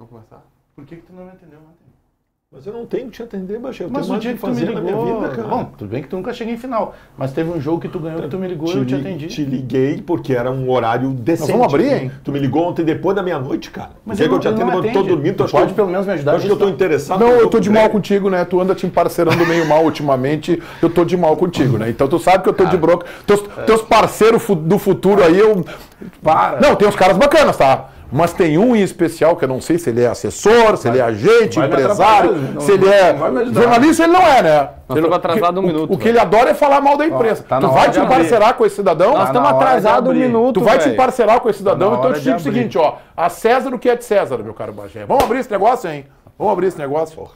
Vamos começar? Por que, que tu não me atendeu ontem? Mas eu não tenho que te atender, Bachê. Eu mas tenho dia que, fazer tu me ligou, na minha vida, cara. Bom, tudo bem que tu nunca cheguei em final. Mas teve um jogo que tu ganhou, que tu me ligou e eu te atendi. Te liguei porque era um horário decente. Mas vamos abrir, hein? Tu me ligou ontem depois da meia-noite, cara. Mas eu, que eu te atendo quando eu tô dormindo. Tu, tu pode eu, pelo menos me ajudar. Acho que eu tô tá? interessado. Não, eu tô de mal contigo, né? Tu anda te emparcerando meio mal ultimamente. Eu tô de mal contigo, né? Então tu sabe que eu tô de broca. Teus, teus parceiros do futuro aí, eu... Para. Não, tem uns caras bacanas, tá? Mas tem um em especial que eu não sei se ele é assessor, se vai, ele é agente, empresário, não, se ele é jornalista, ele não é, né? Nós ele, estamos atrasados um minuto. O, o que ele adora é falar mal da imprensa. Ó, tá tu vai te parcerar com esse cidadão? Nós tá estamos atrasados um minuto. Tu vai véio. te parcerar com esse tá cidadão, tá então eu te digo o seguinte, ó. A César o que é de César, meu caro Bagé. Vamos abrir esse negócio, hein? Vamos abrir esse negócio. Porra.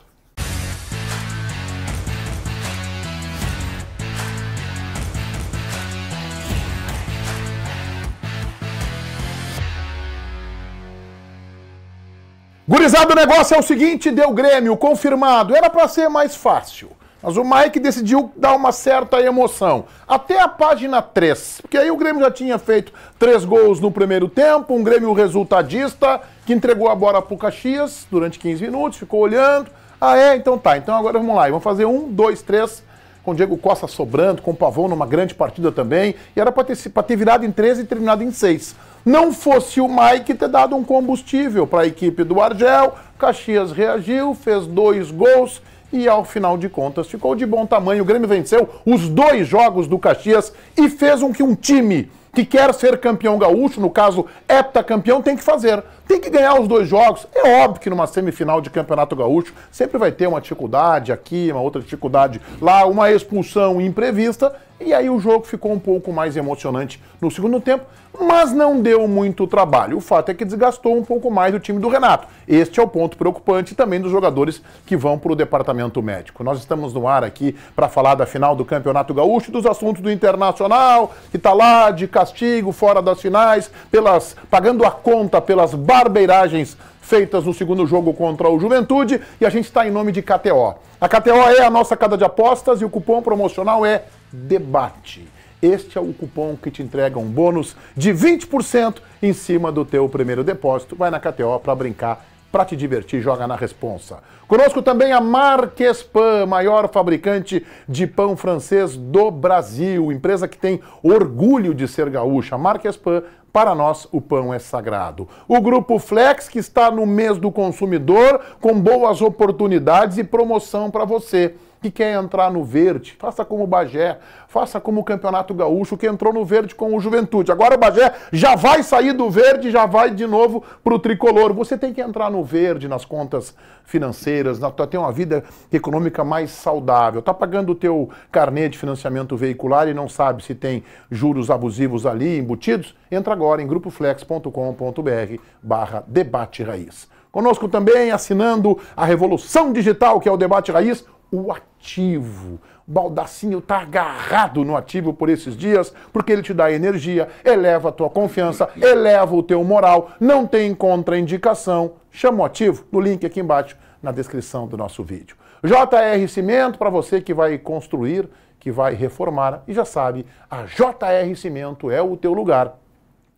Gurizado, o negócio é o seguinte, deu Grêmio, confirmado. Era para ser mais fácil. Mas o Mike decidiu dar uma certa emoção. Até a página 3. Porque aí o Grêmio já tinha feito três gols no primeiro tempo, um Grêmio resultadista, que entregou a bola pro Caxias durante 15 minutos, ficou olhando. Ah, é? Então tá. Então agora vamos lá. E vamos fazer um, dois, três. Com o Diego Costa sobrando, com o Pavão numa grande partida também. E era para ter, pra ter virado em 13 e terminado em 6. Não fosse o Mike ter dado um combustível para a equipe do Argel, Caxias reagiu, fez dois gols e ao final de contas ficou de bom tamanho. O Grêmio venceu os dois jogos do Caxias e fez um que um time que quer ser campeão gaúcho, no caso heptacampeão, tem que fazer. Tem que ganhar os dois jogos. É óbvio que numa semifinal de campeonato gaúcho sempre vai ter uma dificuldade aqui, uma outra dificuldade lá, uma expulsão imprevista e aí o jogo ficou um pouco mais emocionante no segundo tempo, mas não deu muito trabalho. O fato é que desgastou um pouco mais o time do Renato. Este é o ponto preocupante também dos jogadores que vão para o departamento médico. Nós estamos no ar aqui para falar da final do Campeonato Gaúcho, dos assuntos do Internacional, que está lá de castigo, fora das finais, pelas pagando a conta pelas barbeiragens feitas no segundo jogo contra o Juventude. E a gente está em nome de KTO. A KTO é a nossa casa de apostas e o cupom promocional é DEBATE. Este é o cupom que te entrega um bônus de 20% em cima do teu primeiro depósito. Vai na KTO para brincar, para te divertir, joga na responsa. Conosco também a Marquespan, maior fabricante de pão francês do Brasil, empresa que tem orgulho de ser gaúcha. Marquespan para nós, o pão é sagrado. O Grupo Flex, que está no mês do consumidor, com boas oportunidades e promoção para você que quer entrar no verde, faça como o Bagé, faça como o Campeonato Gaúcho, que entrou no verde com o Juventude. Agora o Bagé já vai sair do verde, já vai de novo para o tricolor. Você tem que entrar no verde nas contas financeiras, na, ter uma vida econômica mais saudável. Tá pagando o teu carnê de financiamento veicular e não sabe se tem juros abusivos ali embutidos? Entra agora em grupoflex.com.br barra debate raiz. Conosco também assinando a Revolução Digital, que é o Debate Raiz, o ativo. Baldacinho está agarrado no ativo por esses dias, porque ele te dá energia, eleva a tua confiança, eleva o teu moral, não tem contraindicação. Chama o ativo no link aqui embaixo na descrição do nosso vídeo. JR Cimento para você que vai construir, que vai reformar e já sabe, a JR Cimento é o teu lugar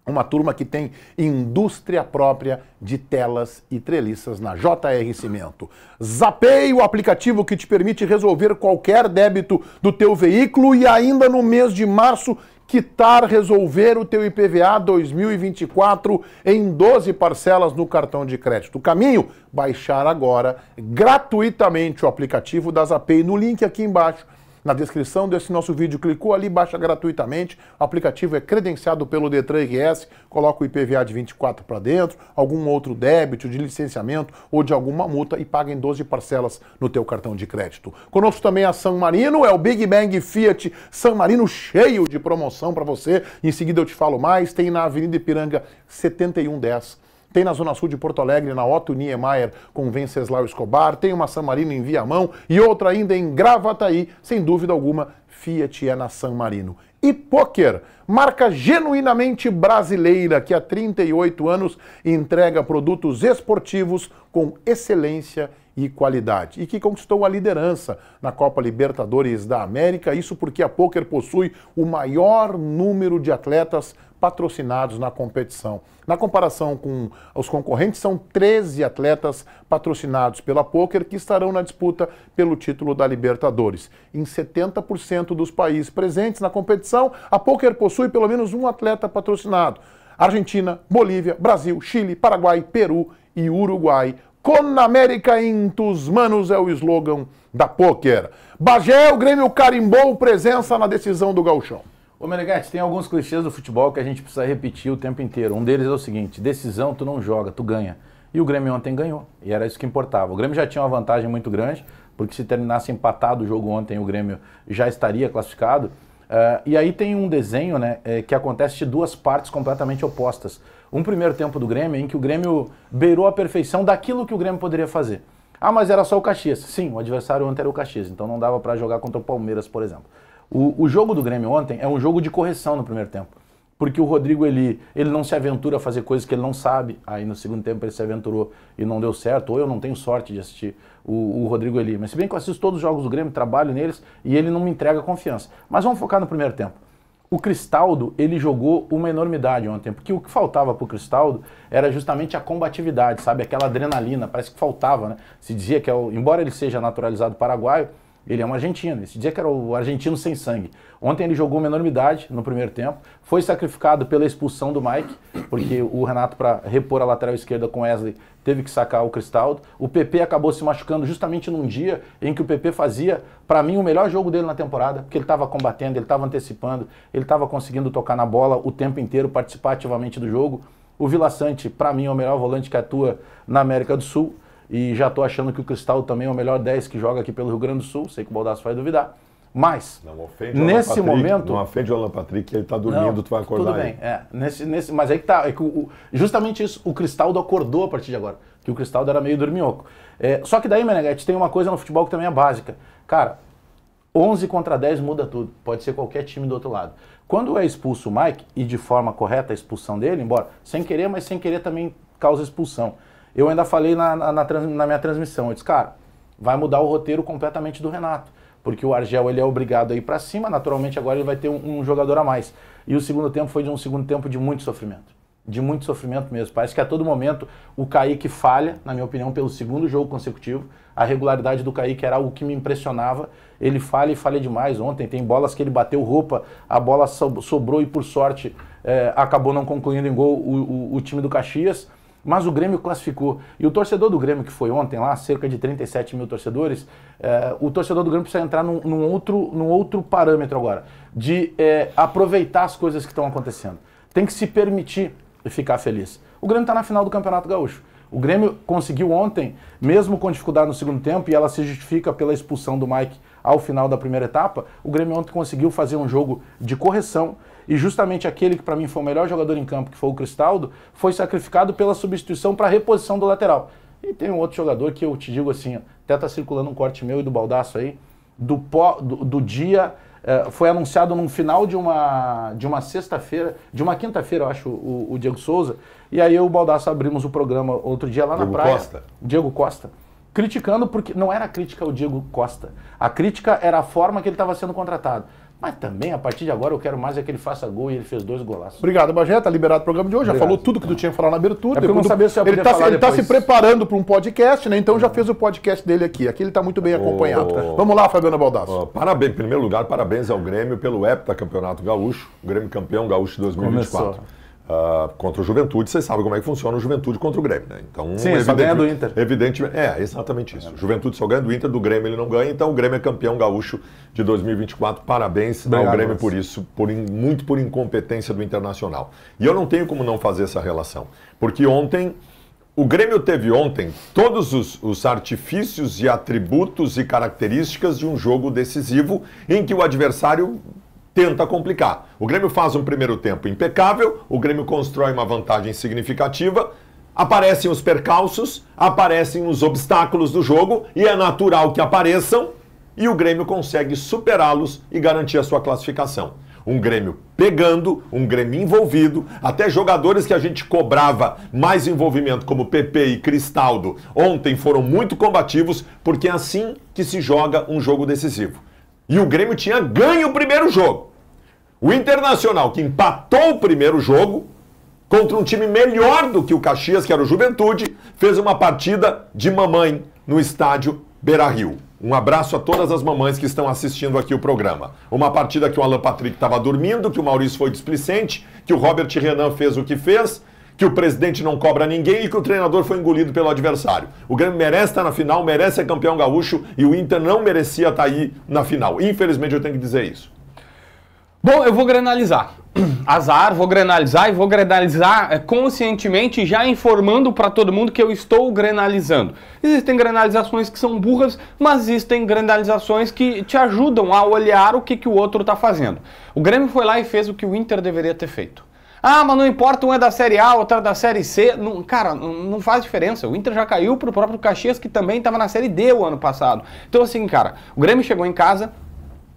uma turma que tem indústria própria de telas e treliças na JR Cimento. Zapei, o aplicativo que te permite resolver qualquer débito do teu veículo e ainda no mês de março quitar, resolver o teu IPVA 2024 em 12 parcelas no cartão de crédito. O caminho? Baixar agora gratuitamente o aplicativo da Zapei no link aqui embaixo na descrição desse nosso vídeo. Clicou ali, baixa gratuitamente. O aplicativo é credenciado pelo Detran RS, coloca o IPVA de 24 para dentro, algum outro débito de licenciamento ou de alguma multa e paga em 12 parcelas no teu cartão de crédito. Conosco também a San Marino, é o Big Bang Fiat San Marino cheio de promoção para você. Em seguida eu te falo mais, tem na Avenida Ipiranga 7110 tem na Zona Sul de Porto Alegre, na Otto Niemeyer com Venceslau Escobar, tem uma San Marino em Viamão e outra ainda em Gravataí, sem dúvida alguma, Fiat é na San Marino. E Poker, marca genuinamente brasileira que há 38 anos entrega produtos esportivos com excelência e e qualidade. E que conquistou a liderança na Copa Libertadores da América, isso porque a Poker possui o maior número de atletas patrocinados na competição. Na comparação com os concorrentes, são 13 atletas patrocinados pela Poker que estarão na disputa pelo título da Libertadores. Em 70% dos países presentes na competição, a Poker possui pelo menos um atleta patrocinado. Argentina, Bolívia, Brasil, Chile, Paraguai, Peru e Uruguai Conamérica em tus manos é o slogan da pôquer. Bagé, o Grêmio carimbou presença na decisão do gauchão. Ô Meneghete, tem alguns clichês do futebol que a gente precisa repetir o tempo inteiro. Um deles é o seguinte, decisão tu não joga, tu ganha. E o Grêmio ontem ganhou, e era isso que importava. O Grêmio já tinha uma vantagem muito grande, porque se terminasse empatado o jogo ontem, o Grêmio já estaria classificado. Uh, e aí tem um desenho né, eh, que acontece de duas partes completamente opostas um primeiro tempo do Grêmio em que o Grêmio beirou a perfeição daquilo que o Grêmio poderia fazer. Ah, mas era só o Caxias. Sim, o adversário ontem era o Caxias, então não dava para jogar contra o Palmeiras, por exemplo. O, o, jogo do Grêmio ontem é um jogo de correção no primeiro tempo. Porque o Rodrigo ele, ele não se aventura a fazer coisas que ele não sabe. Aí no segundo tempo ele se aventurou e não deu certo. Ou eu não tenho sorte de assistir o, o Rodrigo Eli. Mas se bem que eu assisto todos os jogos do Grêmio, trabalho neles e ele não me entrega confiança. Mas vamos focar no primeiro tempo. O Cristaldo, ele jogou uma enormidade ontem, porque o que faltava o Cristaldo era justamente a combatividade, sabe? Aquela adrenalina, parece que faltava, né? Se dizia que, é embora ele seja naturalizado paraguaio, ele é um argentino. Esse dia que era o argentino sem sangue. Ontem ele jogou uma enormidade no primeiro tempo. Foi sacrificado pela expulsão do Mike, porque o Renato, para repor a lateral esquerda com Wesley, teve que sacar o Cristaldo. O PP acabou se machucando justamente num dia em que o PP fazia, para mim, o melhor jogo dele na temporada, porque ele estava combatendo, ele estava antecipando, ele estava conseguindo tocar na bola o tempo inteiro, participar ativamente do jogo. O Vila Sante, para mim, é o melhor volante que atua na América do Sul. E já estou achando que o Cristal também é o melhor 10 que joga aqui pelo Rio Grande do Sul. Sei que o Baldasso vai duvidar. Mas, nesse Patrick, momento. Não ofende o Alan Patrick, ele está dormindo, não, tu vai acordar. Tudo bem, aí. é. Nesse, nesse, mas aí que tá. É que o, justamente isso, o Cristaldo acordou a partir de agora. Que o Cristaldo era meio dorminhoco. É, só que daí, Meneghete, tem uma coisa no futebol que também é básica. Cara, 11 contra 10 muda tudo. Pode ser qualquer time do outro lado. Quando é expulso o Mike, e de forma correta a expulsão dele, embora sem querer, mas sem querer também causa expulsão. Eu ainda falei na, na, na, na minha transmissão, eu disse, cara, vai mudar o roteiro completamente do Renato porque o Argel ele é obrigado a ir para cima, naturalmente agora ele vai ter um, um, jogador a mais. E o segundo tempo foi de um segundo tempo de muito sofrimento. De muito sofrimento mesmo. Parece que a todo momento o Kaique falha, na minha opinião, pelo segundo jogo consecutivo. A regularidade do Kaique era o que me impressionava. Ele falha e falha demais. Ontem tem bolas que ele bateu roupa, a bola sobrou e, por sorte, é, acabou não concluindo em gol o, o, o time do Caxias. Mas o Grêmio classificou. E o torcedor do Grêmio, que foi ontem lá, cerca de 37 mil torcedores, é, o torcedor do Grêmio precisa entrar num, num outro, num outro parâmetro agora, de é, aproveitar as coisas que estão acontecendo. Tem que se permitir ficar feliz. O Grêmio está na final do Campeonato Gaúcho. O Grêmio conseguiu ontem, mesmo com dificuldade no segundo tempo, e ela se justifica pela expulsão do Mike ao final da primeira etapa, o Grêmio ontem conseguiu fazer um jogo de correção e justamente aquele que para mim foi o melhor jogador em campo, que foi o Cristaldo, foi sacrificado pela substituição para reposição do lateral. E tem um outro jogador que eu te digo assim, até tá circulando um corte meu e do baldaço aí, do, pó, do, do dia eh, foi anunciado no final de uma, de uma sexta-feira, de uma quinta-feira, eu acho, o, o, Diego Souza. E aí eu e o Baldaço abrimos o programa outro dia lá na Diego praia. Costa. Diego Costa. Criticando porque não era crítica ao Diego Costa. A crítica era a forma que ele estava sendo contratado. Mas também, a partir de agora, eu quero mais é que ele faça gol e ele fez dois golaços. Obrigado, Bagé. Tá liberado o programa de hoje. Obrigado. Já falou tudo que tu tinha que falar na abertura. É depois, eu saber se eu ele tá, falar ele tá se preparando para um podcast, né? Então já uhum. fez o podcast dele aqui. Aqui ele tá muito bem acompanhado. Oh, Vamos lá, Fabiano Baldasso. Oh, parabéns, em primeiro lugar, parabéns ao Grêmio pelo heptacampeonato gaúcho. Grêmio campeão gaúcho 2024. Começou. Uh, contra o Juventude, vocês sabem como é que funciona o Juventude contra o Grêmio, né? Então, Sim, só ganha do Inter. é, exatamente isso. Juventude só ganha do Inter, do Grêmio ele não ganha, então o Grêmio é campeão gaúcho de 2024. Parabéns Obrigado, ao Grêmio por isso, por muito por incompetência do Internacional. E eu não tenho como não fazer essa relação, porque ontem o Grêmio teve ontem todos os, os artifícios e atributos e características de um jogo decisivo em que o adversário tenta complicar. O Grêmio faz um primeiro tempo impecável, o Grêmio constrói uma vantagem significativa, aparecem os percalços, aparecem os obstáculos do jogo e é natural que apareçam e o Grêmio consegue superá-los e garantir a sua classificação. Um Grêmio pegando, um Grêmio envolvido, até jogadores que a gente cobrava mais envolvimento, como PP e Cristaldo, ontem foram muito combativos, porque é assim que se joga um jogo decisivo. E o Grêmio tinha ganho o primeiro jogo. O Internacional, que empatou o primeiro jogo, contra um time melhor do que o Caxias, que era o Juventude, fez uma partida de mamãe no estádio Beira Rio. Um abraço a todas as mamães que estão assistindo aqui o programa. Uma partida que o Alan Patrick estava dormindo, que o Maurício foi displicente, que o Robert Renan fez o que fez, que o presidente não cobra ninguém e que o treinador foi engolido pelo adversário. O Grêmio merece estar na final, merece ser campeão gaúcho e o Inter não merecia estar aí na final. Infelizmente eu tenho que dizer isso. Bom, eu vou granalizar. Azar, vou granalizar e vou granalizar eh, conscientemente, já informando para todo mundo que eu estou granalizando. Existem granalizações que são burras, mas existem granalizações que te ajudam a olhar o que, que o outro está fazendo. O Grêmio foi lá e fez o que o Inter deveria ter feito. Ah, mas não importa, um é da Série A, outro é da Série C. Não, cara, não faz diferença. O Inter já caiu pro próprio Caxias, que também estava na Série D o ano passado. Então, assim, cara, o Grêmio chegou em casa,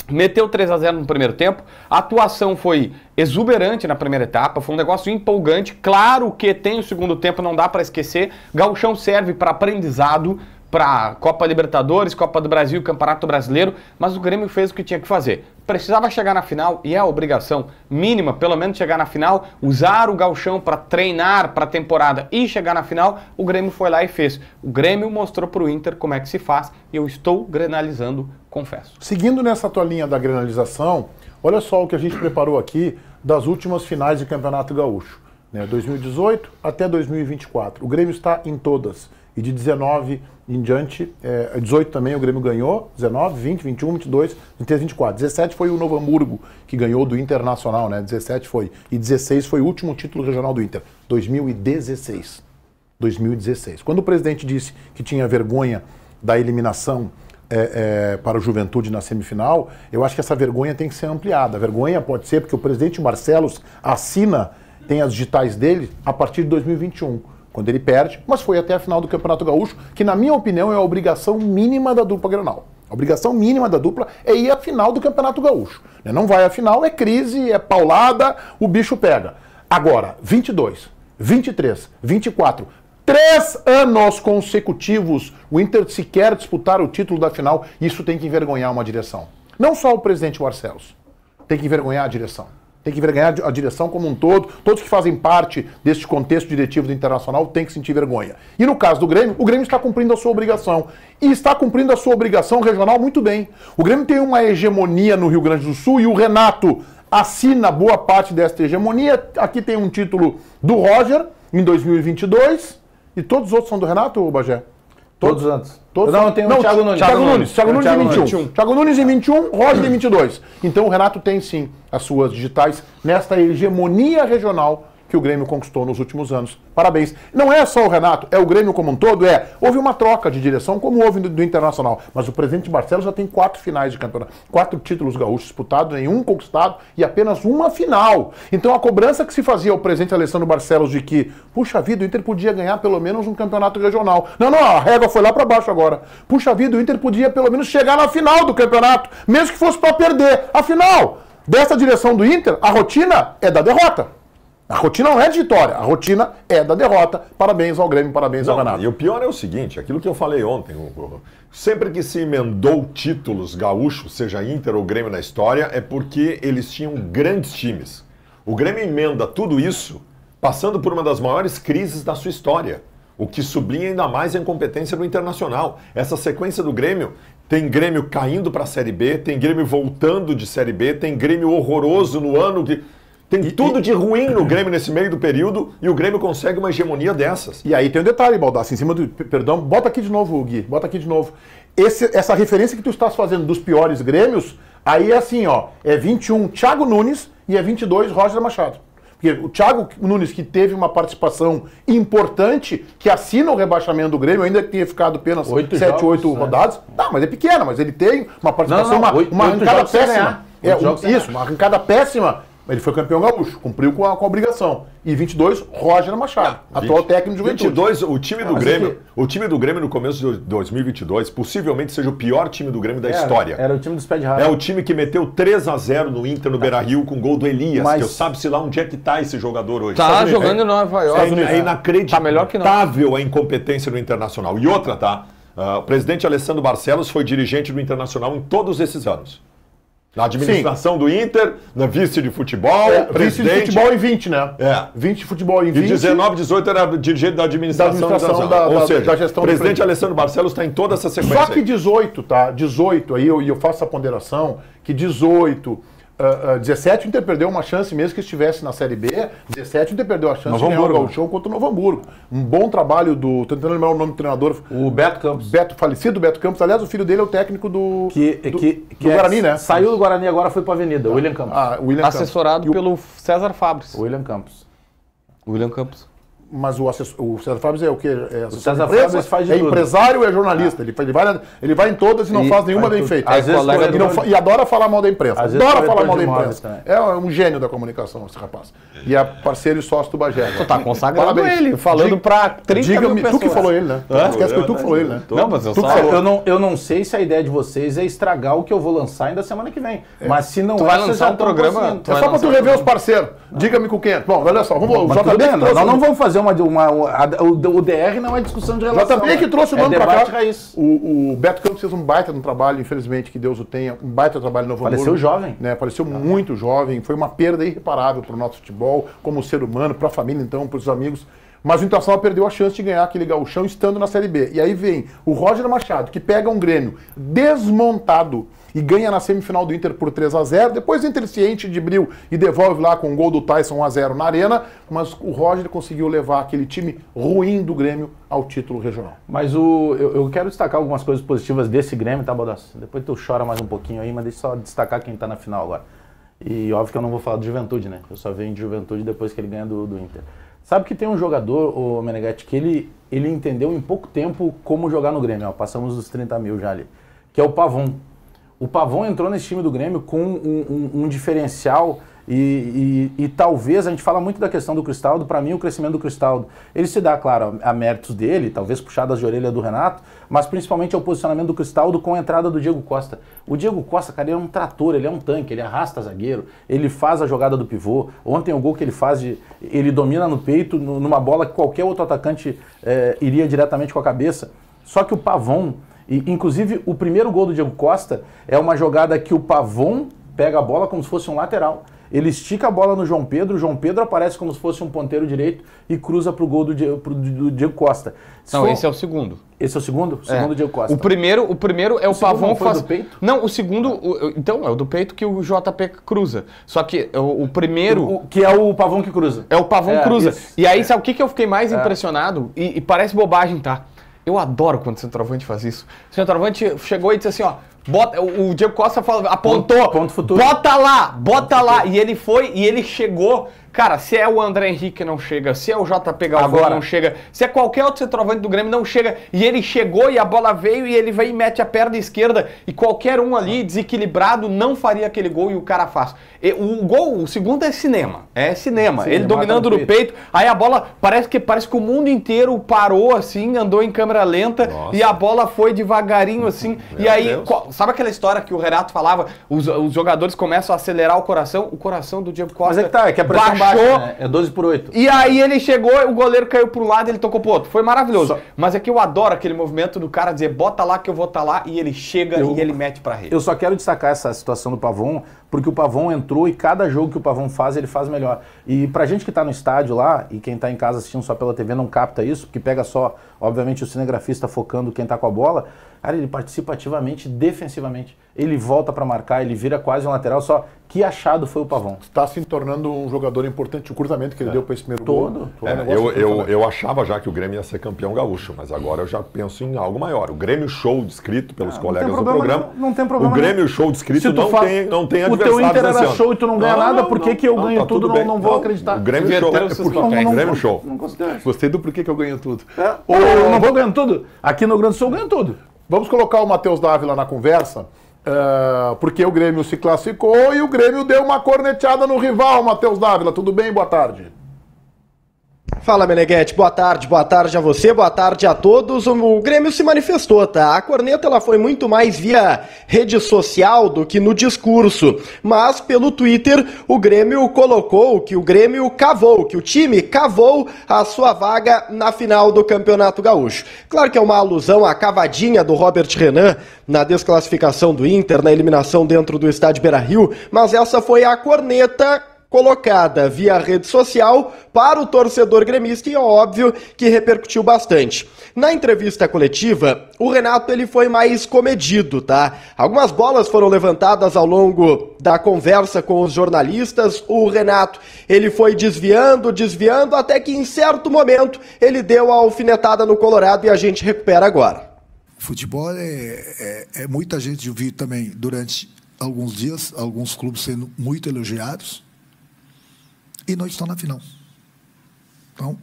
meteu 3 a 0 no primeiro tempo. A atuação foi exuberante na primeira etapa, foi um negócio empolgante. Claro que tem o segundo tempo, não dá para esquecer. Galchão serve para aprendizado para Copa Libertadores, Copa do Brasil, Campeonato Brasileiro, mas o Grêmio fez o que tinha que fazer. Precisava chegar na final e é a obrigação mínima, pelo menos chegar na final, usar o galchão para treinar para a temporada e chegar na final, o Grêmio foi lá e fez. O Grêmio mostrou para o Inter como é que se faz e eu estou grenalizando, confesso. Seguindo nessa tua linha da grenalização, olha só o que a gente preparou aqui das últimas finais de Campeonato Gaúcho. Né? 2018 até 2024. O Grêmio está em todas e de 19 em diante, é, 18 é também o Grêmio ganhou, 19, 20, 21, 22, 23, 24. 17 foi o Novo Hamburgo, que ganhou do Internacional, né? 17 foi. E 16 foi o último título regional do Inter, 2016. 2016. Quando o presidente disse que tinha vergonha da eliminação é, é, para o Juventude na semifinal, eu acho que essa vergonha tem que ser ampliada. A vergonha pode ser porque o presidente Marcelos assina, tem as digitais dele, a partir de 2021 quando ele perde, mas foi até a final do Campeonato Gaúcho, que na minha opinião é a obrigação mínima da dupla Grenal. A obrigação mínima da dupla é ir à final do Campeonato Gaúcho. Né? Não vai à final, é crise, é paulada, o bicho pega. Agora, 22, 23, 24, três anos consecutivos o Inter sequer disputar o título da final, isso tem que envergonhar uma direção. Não só o presidente Barcelos, tem que envergonhar a direção tem que vergonhar a direção como um todo. Todos que fazem parte deste contexto diretivo do Internacional têm que sentir vergonha. E no caso do Grêmio, o Grêmio está cumprindo a sua obrigação. E está cumprindo a sua obrigação regional muito bem. O Grêmio tem uma hegemonia no Rio Grande do Sul e o Renato assina boa parte desta hegemonia. Aqui tem um título do Roger em 2022 e todos os outros são do Renato, Bagé? Todos os anos. Todos não, tem o Thiago Nunes. Thiago Nunes, Thiago Nunes, Thiago Nunes em 21. 21. Thiago Nunes em 21, Roger em 22. Então o Renato tem sim as suas digitais nesta hegemonia regional que o Grêmio conquistou nos últimos anos. Parabéns. Não é só o Renato, é o Grêmio como um todo, é. Houve uma troca de direção, como houve do, do Internacional. Mas o presidente Barcelos já tem quatro finais de campeonato, quatro títulos gaúchos disputados, nenhum conquistado e apenas uma final. Então a cobrança que se fazia ao presidente Alessandro Barcelos de que, puxa vida, o Inter podia ganhar pelo menos um campeonato regional. Não, não, a régua foi lá para baixo agora. Puxa vida, o Inter podia pelo menos chegar na final do campeonato, mesmo que fosse para perder. Afinal, dessa direção do Inter, a rotina é da derrota. A rotina não é de vitória, a rotina é da derrota. Parabéns ao Grêmio, parabéns não, ao Renato. E o pior é o seguinte, aquilo que eu falei ontem, sempre que se emendou títulos gaúchos, seja Inter ou Grêmio na história, é porque eles tinham grandes times. O Grêmio emenda tudo isso passando por uma das maiores crises da sua história, o que sublinha ainda mais a incompetência do Internacional. Essa sequência do Grêmio tem Grêmio caindo para a Série B, tem Grêmio voltando de Série B, tem Grêmio horroroso no ano que tem e, tudo e... de ruim no Grêmio nesse meio do período e o Grêmio consegue uma hegemonia dessas. E aí tem um detalhe, Baldassi, em cima do. Perdão, bota aqui de novo, Gui, bota aqui de novo. Esse, essa referência que tu estás fazendo dos piores Grêmios, aí é assim, ó. É 21 Thiago Nunes e é 22 Roger Machado. Porque o Thiago Nunes, que teve uma participação importante, que assina o rebaixamento do Grêmio, ainda que tenha ficado apenas oito 7, jogos, 8 né? rodadas. Tá, mas é pequena, mas ele tem uma participação, não, não, uma, 8, uma 8 arrancada péssima. É, um, isso, uma arrancada péssima ele foi campeão gaúcho, cumpriu com a, com a obrigação. E 22, Roger Machado, atual técnico de 22, o time do ah, Grêmio, o time do Grêmio no começo de 2022 possivelmente seja o pior time do Grêmio da era, é, história. Era o time dos pé É o time que meteu 3 a 0 no Inter no tá. Beira-Rio com gol do Elias, Mas... que eu sabe se lá onde é que tá esse jogador hoje. Tá sabe é? jogando em Nova York. É, é tá? Tá inacreditável tá a incompetência no Internacional. E outra, tá? Uh, o presidente Alessandro Barcelos foi dirigente do Internacional em todos esses anos. Na administração Sim. do Inter, na vice de futebol, é, presidente. Né? É. Vice de futebol em 20, né? É. 20 de futebol em 20. E 19, 18 era dirigente da administração da, administração da, da, Ou seja, da gestão presidente Alessandro Barcelos está em toda essa sequência. Só que 18, tá? 18, aí eu, eu faço a ponderação, que 18 Uh, ah, 17 ah, o Inter perdeu uma chance mesmo que estivesse na Série B. 17 o Inter perdeu a chance Novo de ganhar Hamburgo. o show contra o Novo Hamburgo. Um bom trabalho do. Tô tentando lembrar o nome do treinador. O Beto Campos. Beto, falecido Beto Campos. Aliás, o filho dele é o técnico do. Que, do, que, que do é, Guarani, né? Saiu do Guarani agora foi para Avenida. Ah, William Campos. Ah, William Assessorado Campos. pelo César Fabris. William Campos. William Campos. Mas o, assessor, o César Fábio é o quê? É o César Fábio faz de É tudo. empresário e é jornalista. Ah. Ele, ele, vai, ele vai em todas e não e faz nenhuma bem feita. Às vezes, colega, e, não, e, adora falar mal da imprensa. Às adora falar mal da imprensa. É um gênio da comunicação, esse rapaz. E é parceiro e sócio do Bagé. Né? Tu tá consagrado Parabéns. ele, falando para 30 diga mil pessoas. Tu que falou ele, né? Esquece que tu que falou ele, né? Não, mas eu, tu só, eu, não, eu não sei se a ideia de vocês é estragar o que eu vou lançar ainda semana que vem. É. Mas se não tu é, vai é lançar um programa... É só para tu rever os parceiros. Diga-me com quem é. Bom, olha só, vamos lá. Não, não vamos fazer fazer é uma. uma, uma a, o, o, DR não é discussão de relação. também é que né? trouxe o é nome é pra cá. Raiz. O, o Beto Campos fez um baita no trabalho, infelizmente, que Deus o tenha. Um baita trabalho no Novo Pareceu jovem. Né? Pareceu muito jovem. Foi uma perda irreparável para o nosso futebol, como ser humano, para a família, então, para os amigos. Mas o Internacional perdeu a chance de ganhar aquele gauchão estando na Série B. E aí vem o Roger Machado, que pega um Grêmio desmontado e ganha na semifinal do Inter por 3 a 0 Depois o Inter se é enche de bril e devolve lá com o um gol do Tyson 1 a 0 na arena, mas o Roger conseguiu levar aquele time ruim do Grêmio ao título regional. Mas o, eu, eu quero destacar algumas coisas positivas desse Grêmio, tá, Baldass? Depois tu chora mais um pouquinho aí, mas deixa só destacar quem tá na final agora. E óbvio que eu não vou falar de juventude, né? Eu só venho de juventude depois que ele ganha do, do Inter. Sabe que tem um jogador, o Meneghetti, que ele, ele entendeu em pouco tempo como jogar no Grêmio. Ó, passamos dos 30 mil já ali. Que é o Pavon. O Pavon entrou nesse time do Grêmio com um, um, um diferencial e, e, e, talvez a gente fala muito da questão do Cristaldo, para mim o crescimento do Cristaldo, ele se dá, claro, a, méritos dele, talvez puxadas de orelha do Renato, mas principalmente ao é posicionamento do Cristaldo com a entrada do Diego Costa. O Diego Costa, cara, ele é um trator, ele é um tanque, ele arrasta zagueiro, ele faz a jogada do pivô. Ontem o gol que ele faz, de, ele domina no peito, numa bola que qualquer outro atacante é, iria diretamente com a cabeça. Só que o Pavon, e, inclusive, o primeiro gol do Diego Costa é uma jogada que o Pavon pega a bola como se fosse um lateral. Ele estica a bola no João Pedro, o João Pedro aparece como se fosse um ponteiro direito e cruza para o gol do Diego, pro, do Diego Costa. Se não, for... esse é o segundo. Esse é o segundo? O segundo é. Diego Costa. O primeiro, o primeiro é o, o Pavon faz... do peito? Não, o segundo, o, então é o do peito que o JP cruza. Só que o, o primeiro o, que é o Pavon que cruza. É o Pavon é, cruza. Isso. E aí é. sabe o que que eu fiquei mais é. impressionado e, e parece bobagem, tá? Eu adoro quando o centroavante faz isso. O centroavante chegou e disse assim, ó, bota, o Diego Costa falou, apontou, ponto, ponto futuro. bota lá, bota ponto lá, futuro. e ele foi e ele chegou. Cara, se é o André Henrique não chega, se é o JP Galvão Agora. não chega, se é qualquer outro centroavante do Grêmio não chega, e ele chegou e a bola veio e ele vai e mete a perna esquerda e qualquer um ali desequilibrado não faria aquele gol e o cara faz. E, o gol, o segundo é cinema. É cinema. ele dominando no peito. peito. Aí a bola parece que parece que o mundo inteiro parou assim, andou em câmera lenta Nossa. e a bola foi devagarinho assim. e aí, sabe aquela história que o Renato falava? Os, os, jogadores começam a acelerar o coração, o coração do Diego Costa. Mas é que tá, é que a pressão baixou, baixa, né? é 12 por 8. E aí ele chegou, o goleiro caiu pro lado, ele tocou pro outro. Foi maravilhoso. Só... Mas é que eu adoro aquele movimento do cara dizer: "Bota lá que eu vou estar tá lá" e ele chega eu... e ele mete para rede. Eu só quero destacar essa situação do Pavon, porque o Pavão entrou e cada jogo que o Pavão faz, ele faz melhor. E pra gente que tá no estádio lá, e quem tá em casa assistindo só pela TV não capta isso, porque pega só, obviamente, o cinegrafista focando quem tá com a bola, Cara, ele participa ativamente defensivamente. Ele volta para marcar, ele vira quase um lateral só. Que achado foi o Pavão? Está se tornando um jogador importante. O cruzamento que ele é. deu para esse primeiro todo, gol. Todo. É, é eu, eu, eu achava já que o Grêmio ia ser campeão gaúcho, mas agora eu já penso em algo maior. O Grêmio Show descrito pelos ah, colegas problema, do programa. Não, não, tem problema. O Grêmio Show descrito não, tem, não tem adversário. O teu Inter era show e tu não ganha não, nada, por que, eu ganho tá tudo? não, vou acreditar. O Grêmio Show. É porque, não, não, Grêmio Show. Não, não Gostei do porquê que eu ganho tudo. É. não vou ganhando tudo? Aqui no Grande Sul eu ganho tudo. Vamos colocar o Matheus Dávila na conversa, uh, porque o Grêmio se classificou e o Grêmio deu uma corneteada no rival, Matheus Dávila. Tudo bem? Boa tarde. Fala, Meneghete. Boa tarde, boa tarde a você, boa tarde a todos. O Grêmio se manifestou, tá? A corneta ela foi muito mais via rede social do que no discurso. Mas pelo Twitter, o Grêmio colocou que o Grêmio cavou, que o time cavou a sua vaga na final do Campeonato Gaúcho. Claro que é uma alusão à cavadinha do Robert Renan na desclassificação do Inter, na eliminação dentro do estádio Beira-Rio, mas essa foi a corneta colocada via rede social para o torcedor gremista e é óbvio que repercutiu bastante. Na entrevista coletiva, o Renato ele foi mais comedido, tá? Algumas bolas foram levantadas ao longo da conversa com os jornalistas. O Renato, ele foi desviando, desviando até que em certo momento ele deu a alfinetada no Colorado e a gente recupera agora. Futebol é, é, é muita gente eu também durante alguns dias, alguns clubes sendo muito elogiados e não estão na final. Então,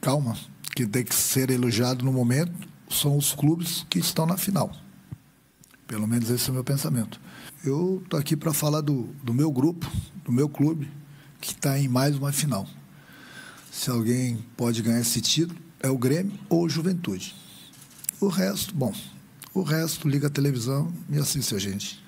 calma, que tem que ser elogiado no momento são os clubes que estão na final. Pelo menos esse é o meu pensamento. Eu estou aqui para falar do, do meu grupo, do meu clube, que está em mais uma final. Se alguém pode ganhar esse título, é o Grêmio ou Juventude. O resto, bom, o resto liga a televisão e assiste a gente.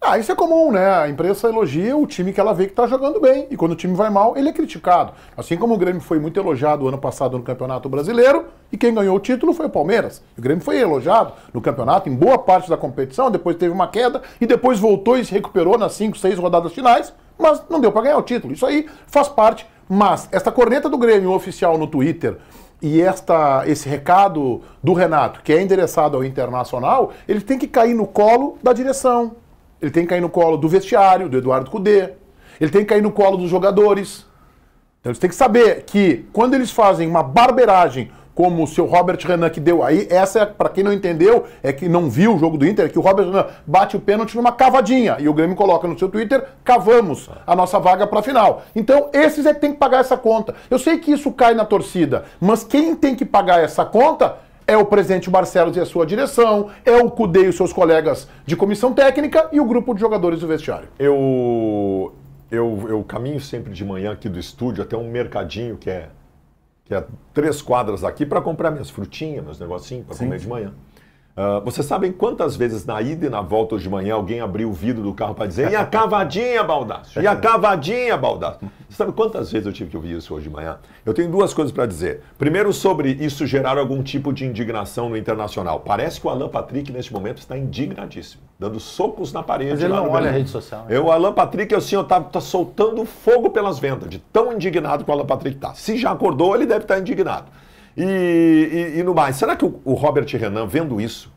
Ah, isso é comum, né? A imprensa elogia o time que ela vê que está jogando bem. E quando o time vai mal, ele é criticado. Assim como o Grêmio foi muito elogiado ano passado no Campeonato Brasileiro, e quem ganhou o título foi o Palmeiras. O Grêmio foi elogiado no campeonato, em boa parte da competição, depois teve uma queda, e depois voltou e se recuperou nas cinco, seis rodadas finais, mas não deu para ganhar o título. Isso aí faz parte. Mas esta corneta do Grêmio oficial no Twitter e esta, esse recado do Renato, que é endereçado ao Internacional, ele tem que cair no colo da direção, ele tem que cair no colo do vestiário, do Eduardo Cudê. Ele tem que cair no colo dos jogadores. Então eles têm que saber que quando eles fazem uma barberagem, como o seu Robert Renan que deu aí, essa, para quem não entendeu, é que não viu o jogo do Inter, é que o Robert Renan bate o pênalti numa cavadinha. E o Grêmio coloca no seu Twitter, cavamos a nossa vaga para a final. Então esses é que tem que pagar essa conta. Eu sei que isso cai na torcida, mas quem tem que pagar essa conta é o presidente Barcelos e a sua direção, é o Cude e os seus colegas de comissão técnica e o grupo de jogadores do vestiário. Eu, eu, eu caminho sempre de manhã aqui do estúdio até um mercadinho que é, que é três quadras aqui para comprar minhas frutinhas, meus negocinhos para comer de manhã. Uh, ah, vocês sabem quantas vezes na ida e na volta hoje de manhã alguém abriu o vidro do carro para dizer e a cavadinha, Baldaço? E a cavadinha, Baldaço? Você sabe quantas vezes eu tive que ouvir isso hoje de manhã? Eu tenho duas coisas para dizer. Primeiro, sobre isso gerar algum tipo de indignação no internacional. Parece que o Alan Patrick, neste momento, está indignadíssimo, dando socos na parede. Mas ele não olha a rede social. Né? Eu, o Alan Patrick, assim, eu tá, tá soltando fogo pelas vendas de tão indignado que o Alan Patrick está. Se já acordou, ele deve estar tá indignado e, e, e no mais. Será que o, o Robert Renan, vendo isso,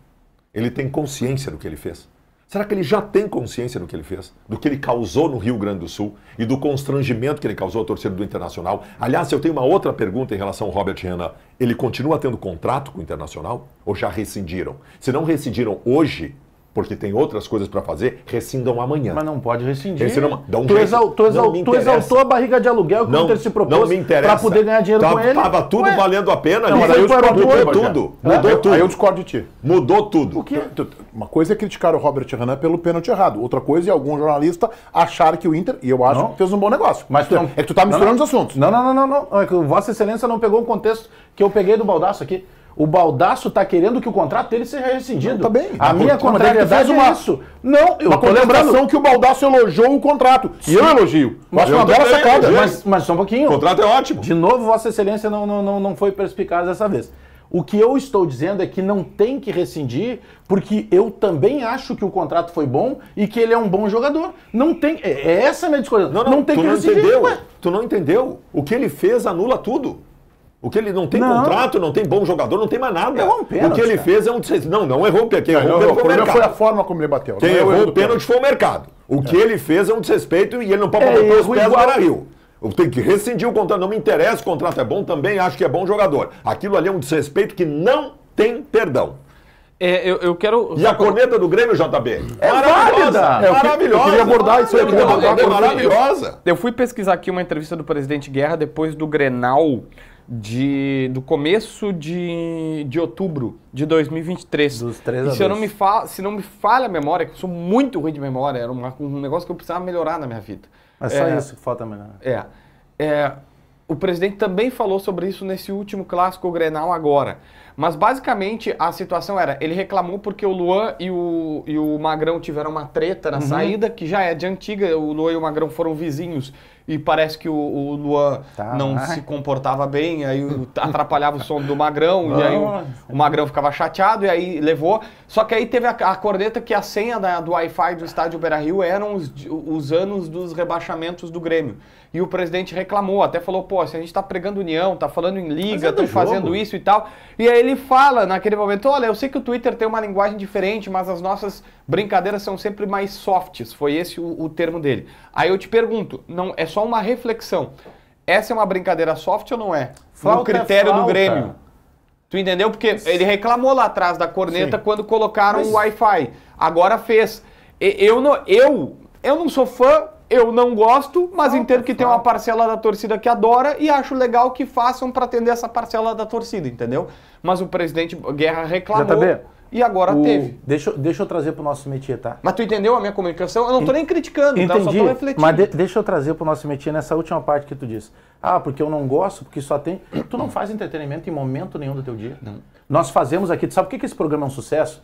ele tem consciência do que ele fez? Será que ele já tem consciência do que ele fez? Do que ele causou no Rio Grande do Sul e do constrangimento que ele causou à torcida do Internacional? Aliás, eu tenho uma outra pergunta em relação ao Robert Renan. Ele continua tendo contrato com o Internacional ou já rescindiram? Se não rescindiram hoje, porque tem outras coisas para fazer, rescindam amanhã. Mas não pode rescindir. Rescindam, dá um tu, exal, tu, exal, tu exaltou a barriga de aluguel que o Inter se propôs para poder ganhar dinheiro tava, com ele. Tava tudo Ué? valendo a pena. Não, mas aí eu discordo mudou tudo. Mudou né? tudo. Aí eu discordo de ti. Mudou tudo. O quê? É? Uma coisa é criticar o Robert Renan pelo pênalti errado. Outra coisa é algum jornalista achar que o Inter, e eu acho, não. fez um bom negócio. Mas tu, é que tu tá misturando não, os assuntos. Não, não, não, não, não. É que Vossa Excelência não pegou o contexto que eu peguei do baldaço aqui. O Baldaço está querendo que o contrato dele seja rescindido. Não, tá bem. A, minha contrariedade é uma... é isso. Não, eu estou lembrando que o Baldaço elogiou o contrato. Sim. E eu elogio. Mas eu uma bela sacada. Mas, mas só um pouquinho. O contrato é ótimo. De novo, Vossa Excelência não, não, não, não foi perspicaz dessa vez. O que eu estou dizendo é que não tem que rescindir, porque eu também acho que o contrato foi bom e que ele é um bom jogador. Não tem. É, é essa a minha discussão. Não, não, não tem que não rescindir. Entendeu, tu não entendeu? O que ele fez anula tudo. O que ele não tem não. contrato, não tem bom jogador, não tem mais nada. Errou um pênalti, o que ele cara. fez é um. Não, não errou porque quem errou, errou o pênalti. Foi, foi a forma como ele bateu. Quem é errou, errou o pênalti foi o mercado. O é. que ele fez é um desrespeito e ele não pode é, botar os pés igual... no Beira-Rio. Eu tenho que rescindir o contrato. Não me interessa, o contrato é bom também, acho que é bom jogador. Aquilo ali é um desrespeito que não tem perdão. É, eu, eu quero... E a corneta do Grêmio, JB? É maravilhosa! Válida. Maravilhosa! Eu queria abordar isso aí. Eu, eu, eu, é maravilhosa! Eu fui pesquisar aqui uma entrevista do presidente Guerra depois do Grenal de, do começo de, de outubro de 2023. Dos três e se, eu não me fa, se não me falha a memória, que eu sou muito ruim de memória, era um negócio que eu precisava melhorar na minha vida. É só isso que falta melhorar. Né? É, é. O presidente também falou sobre isso nesse último clássico Grenal agora. Mas basicamente a situação era, ele reclamou porque o Luan e o, e o Magrão tiveram uma treta na uhum. saída, que já é de antiga, o Luan e o Magrão foram vizinhos e parece que o, o Luan tá, não ai. se comportava bem, aí atrapalhava o som do Magrão, e aí o, o, Magrão ficava chateado, e aí levou. Só que aí teve a, a corneta que a senha da, do Wi-Fi do estádio Beira Rio eram os, os, anos dos rebaixamentos do Grêmio. E o presidente reclamou, até falou, pô, se a gente tá pregando união, tá falando em liga, é tô fazendo isso e tal. E aí ele ele fala naquele momento: olha, eu sei que o Twitter tem uma linguagem diferente, mas as nossas brincadeiras são sempre mais softs. Foi esse o, o termo dele. Aí eu te pergunto: não é só uma reflexão. Essa é uma brincadeira soft ou não é? Falta, no critério falta. do Grêmio. Tu entendeu? Porque ele reclamou lá atrás da corneta Sim. quando colocaram mas... o Wi-Fi. Agora fez. Eu não, eu, eu não sou fã, eu não gosto, mas falta, entendo que falta. tem uma parcela da torcida que adora e acho legal que façam para atender essa parcela da torcida, entendeu? mas o presidente Guerra reclamou. JB, tá e agora o... teve. Deixa, deixa eu trazer para o nosso métier, tá? Mas tu entendeu a minha comunicação? Eu não estou nem criticando, Entendi, tá? Eu só estou refletindo. Mas de, deixa eu trazer para o nosso métier nessa última parte que tu disse. Ah, porque eu não gosto, porque só tem... Tu não faz entretenimento em momento nenhum do teu dia. Não. Nós fazemos aqui... Tu sabe por que, que esse programa é um sucesso?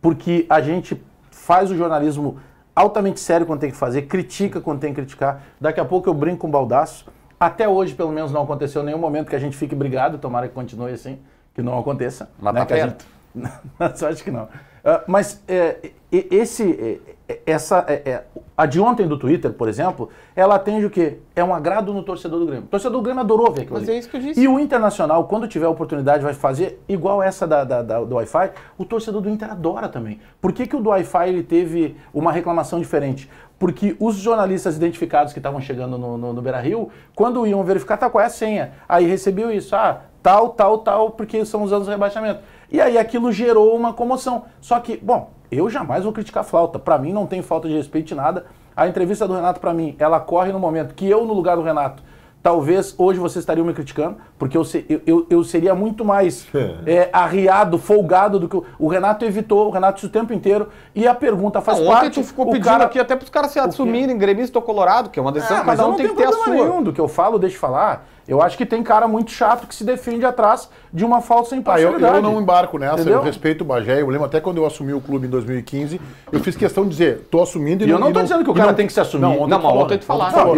Porque a gente faz o jornalismo altamente sério quando tem que fazer, critica quando tem que criticar. Daqui a pouco eu brinco com um baldaço. Até hoje, pelo menos, não aconteceu nenhum momento que a gente fique brigado, tomara que continue assim que não aconteça. Mas né, tá perto. Gente... acho que não. Uh, mas é, esse, é, é, essa, é, é, a de ontem do Twitter, por exemplo, ela atende o quê? É um agrado no torcedor do Grêmio. O torcedor do Grêmio adorou ver aquilo Mas ali. é isso que eu disse. E o Internacional, quando tiver oportunidade, vai fazer igual essa da, da, da do Wi-Fi. O torcedor do Inter adora também. Por que, que o do Wi-Fi ele teve uma reclamação diferente? porque os jornalistas identificados que estavam chegando no, no, no Beira Rio, quando iam verificar, tá, qual é a senha? Aí recebeu isso, ah, tal, tal, tal, porque são os anos de rebaixamento. E aí aquilo gerou uma comoção. Só que, bom, eu jamais vou criticar flauta. Para mim não tem falta de respeito de nada. A entrevista do Renato para mim, ela corre no momento que eu no lugar do Renato Talvez hoje vocês estariam me criticando, porque eu, eu, eu, seria muito mais é. é, arriado, folgado do que o, o Renato evitou, o Renato isso o tempo inteiro. E a pergunta faz parte. Ontem tu ficou pedindo cara, aqui até para os caras se assumirem, gremista ou colorado, que é uma decisão, é, mas não tem, tem que ter a sua. do que eu falo, deixa eu falar. Eu acho que tem cara muito chato que se defende atrás de uma falsa imparcialidade. Ah, eu, eu não embarco nessa, Entendeu? eu respeito o Bagé. Eu lembro até quando eu assumi o clube em 2015, eu fiz questão de dizer, estou assumindo e, e não... eu não estou dizendo que o cara não, tem que se assumir. Não, ontem, não, falou, Falou.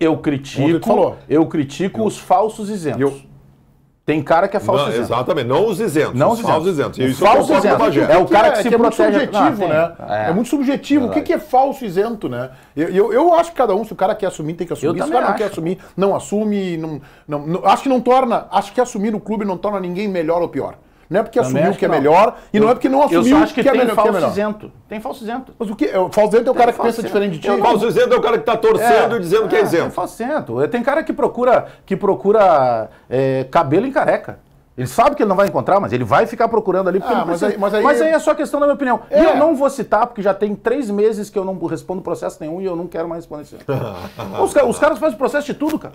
Eu, critico, eu critico os falsos isentos. Tem cara que é falso não, isento. Exatamente, não os isentos. Não os isentos. isentos. falso isento é o cara que, é, se que é Muito subjetivo, ah, né? É. é. muito subjetivo. Verdade. O que é falso isento, né? Eu, eu, eu, acho que cada um, se o cara quer assumir, tem que assumir. Eu se o cara acho. não quer assumir, não assume. Não, não, não, acho que não torna. Acho que assumir no clube não torna ninguém melhor ou pior. Não é porque Também assumiu que, que é melhor e eu, não é porque não é assumiu que, que, é melhor. É tem falso isento. Tem falso isento. Mas o que? É o falso isento é o tem cara que pensa isento. diferente de ti. O falso isento é o cara que está torcendo é, e dizendo é, que é isento. Tem falso isento. Tem cara que procura, que procura é, cabelo em careca. Ele sabe que ele não vai encontrar, mas ele vai ficar procurando ali. Porque ah, mas, aí, mas, aí, mas aí é só questão da minha opinião. É. E eu não vou citar, porque já tem três meses que eu não respondo processo nenhum e eu não quero mais responder isso. os, os, caras fazem processo de tudo, cara.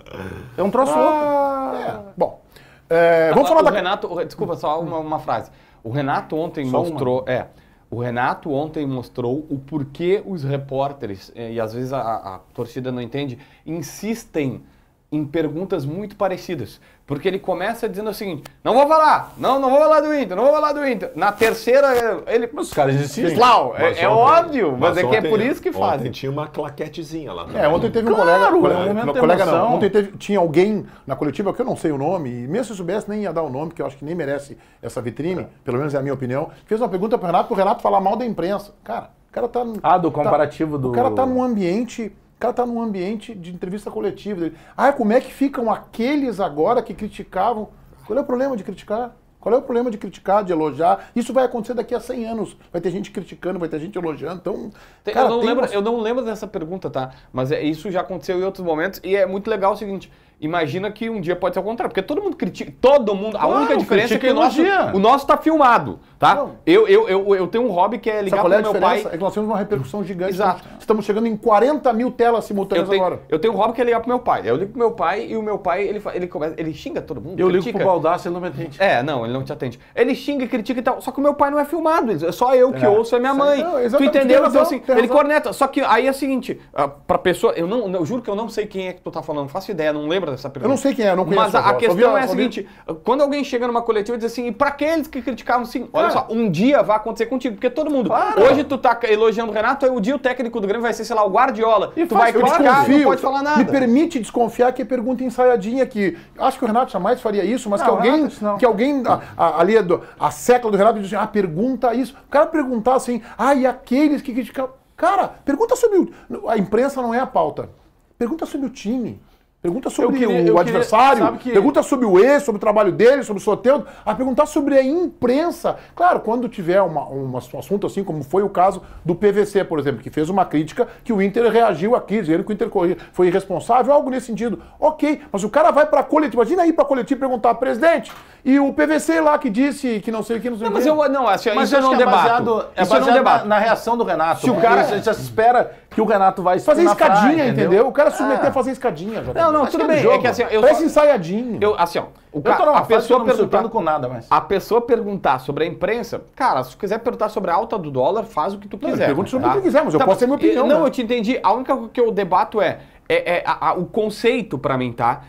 É um troço ah. louco. É. Bom. É, vamos falar o da... Renato, desculpa, só uma, uma frase. O Renato ontem só mostrou... Uma. É, o Renato ontem mostrou o porquê os repórteres, eh, e às vezes a, a torcida não entende, insistem em perguntas muito parecidas. Porque ele começa dizendo assim: não vou falar, não, não vou falar do Inter, não vou falar do Inter. Na terceira, ele. Mas os caras decidem. Lau, é, é óbvio, mas, mas é que é ontem, é por isso que fazem. Ontem tinha uma claquetezinha lá. É, ontem teve um claro, colega. É um colega, colega não. Ontem teve, tinha alguém na coletiva que eu não sei o nome, e mesmo se soubesse, nem ia dar o nome, que eu acho que nem merece essa vitrine, é. pelo menos é a minha opinião. Fez uma pergunta para o Renato, o Renato falar mal da imprensa. Cara, o cara tá. Ah, do comparativo tá, do. O cara tá num ambiente o cara está num ambiente de entrevista coletiva. Dele. Ah, como é que ficam aqueles agora que criticavam? Qual é o problema de criticar? Qual é o problema de criticar, de elogiar? Isso vai acontecer daqui a 100 anos. Vai ter gente criticando, vai ter gente elogiando. Então, tem, cara, eu, não lembro, uma... eu não lembro dessa pergunta, tá? Mas é, isso já aconteceu em outros momentos e é muito legal o seguinte. Imagina que um dia pode ser o contrário, porque todo mundo critica, todo mundo, a única diferença é que o nosso, o nosso tá filmado. Tá? Eu, eu, eu, eu, tenho um hobby que é ligar para é meu pai. É que nós temos uma repercussão gigante. Exato. Estamos chegando em 40 mil telas simultâneas eu tenho, agora. Eu tenho um hobby que é ligar para meu pai. Eu ligo pro meu pai e o meu pai, ele, ele, começa, ele xinga todo mundo. Eu critica. ligo pro Baldaço ele não me atende. É, não, ele não te atende. Ele xinga, critica e tal. Só que o meu pai não é filmado. É só eu que é. ouço, é minha mãe. Não, tu entendeu? Então, razão, então, assim, ele corneta. Só que aí é o seguinte, ah, pra pessoa. Eu, não, eu juro que eu não sei quem é que tu tá falando, não faço ideia, não lembro dessa pergunta. Eu não sei quem é, não conheço. Mas a, a questão é a seguinte: quando alguém chega numa coletiva e diz assim, e pra aqueles que criticavam, sim, olha um dia vai acontecer contigo, porque todo mundo. Claro. Hoje tu tá elogiando o Renato, aí o dia o técnico do Grêmio vai ser, sei lá, o Guardiola. E tu faz, vai criticar, não pode falar nada. Me permite desconfiar que é pergunta ensaiadinha aqui. Acho que o Renato jamais faria isso, mas não, que alguém. Renato, não. Que alguém a, a, ali do, a sécula do Renato diz assim: ah, pergunta isso. O cara perguntar assim, ah, e aqueles que criticavam. Cara, pergunta sobre o. A imprensa não é a pauta. Pergunta sobre o time. Pergunta sobre queria, o adversário, queria, que... pergunta sobre o ex, sobre o trabalho dele, sobre o Soteldo, a ah, perguntar sobre a imprensa. Claro, quando tiver uma, um assunto assim, como foi o caso do PVC, por exemplo, que fez uma crítica que o Inter reagiu aqui, dizendo que o Inter foi irresponsável, algo nesse sentido. Ok, mas o cara vai para a coletiva, imagina ir para a coletiva e perguntar, presidente, e o PVC lá que disse que não sei o que, não sei não, o que. Mas é eu não, assim, mas isso eu não debato. É baseado, é isso baseado na, na, reação do Renato. Se o cara é. já espera que o Renato vai fazer escadinha, praia, entendeu? entendeu? O cara submeter é. a fazer escadinha já. Não, não, tudo é bem. É que assim, eu Parece só... ensaiadinho. Eu, assim, ó, o cara, eu tô a pessoa perguntando com nada, mas a pessoa perguntar sobre a imprensa, cara, se quiser perguntar sobre a alta do dólar, faz o que tu quiser. pergunte sobre o que tá? tu quiser, mas eu tá, posso ter minha opinião. Não, né? eu te entendi. A única que eu debato é é, é a, a, o conceito para mim, tá?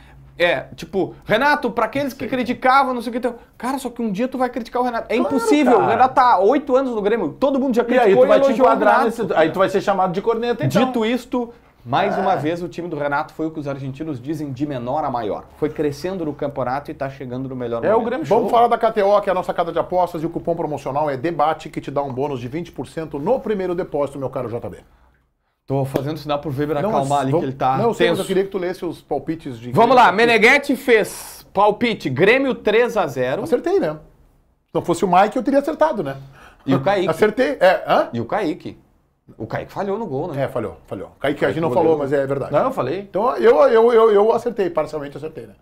É, tipo, Renato, para aqueles que criticavam, não sei o que. Teu... Cara, só que um dia tu vai criticar o Renato. É claro, impossível. Cara. O Renato tá oito anos no Grêmio, todo mundo já criticou e aí tu vai te enquadrar nesse... Aí tu vai ser chamado de corneta, então. Dito isto, mais ah. uma vez o time do Renato foi o que os argentinos dizem de menor a maior. Foi crescendo no campeonato e tá chegando no melhor É momento. o Grêmio Vamos falar da KTO, que é a nossa casa de apostas, e o cupom promocional é DEBATE, que te dá um bônus de 20% no primeiro depósito, meu caro JB. Tô fazendo sinal pro Weber não, acalmar ali que ele tá. Não, eu, sei, eu queria que tu lesse os palpites de. Vamos lá, Meneghetti fez palpite Grêmio 3 a 0 Acertei, né? Se não fosse o Mike, eu teria acertado, né? E o Kaique. Acertei. É, hã? E o Kaique. O Kaique falhou no gol, né? É, falhou, falhou. Kaique, Kaique a gente não falou, mas é verdade. Não, eu falei. Então eu, eu, eu, eu acertei, parcialmente acertei, né?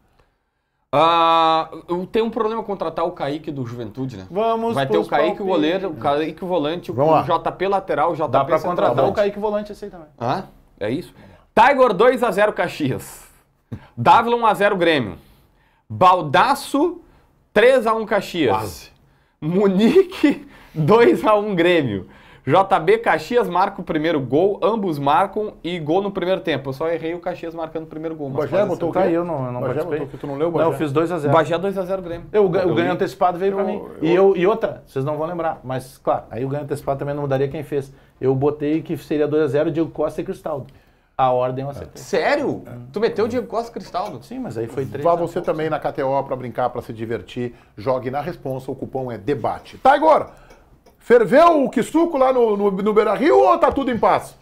Ah, eu tem um problema contratar o Kaique do Juventude, né? Vamos Vai ter o Kaique o goleiro, o Kaique volante, Vamos o lá. JP lateral, o JP Dá pra contratar tá o Kaique volante esse aí também. Ah, é isso? Tiger 2x0 Caxias. Davilon 1x0 Grêmio. Baldaço 3x1 Caxias. Quase. Munique 2x1 Grêmio. JB Caxias marca o primeiro gol, ambos marcam e gol no primeiro tempo. Eu só errei o Caxias marcando o primeiro gol. Mas Bagé botou assim, tá, eu não, eu não Bagé botou que tu não leu o Bagé? Não, eu fiz 2x0. Bagé 2x0 Grêmio. Eu, o ganho antecipado veio eu, pra mim. E, eu, e outra, vocês não vão lembrar, mas claro, aí o ganho antecipado também não mudaria quem fez. Eu botei que seria 2x0 Diego Costa e Cristaldo. A ordem eu acertei. Sério? É. Tu meteu o Diego Costa Cristaldo? Sim, mas aí foi três. Vá você também na KTO para brincar, para se divertir. Jogue na responsa, o cupom é DEBATE. Tá, agora! Ferveu o suco lá no, no, no Beira Rio ou tá tudo em paz?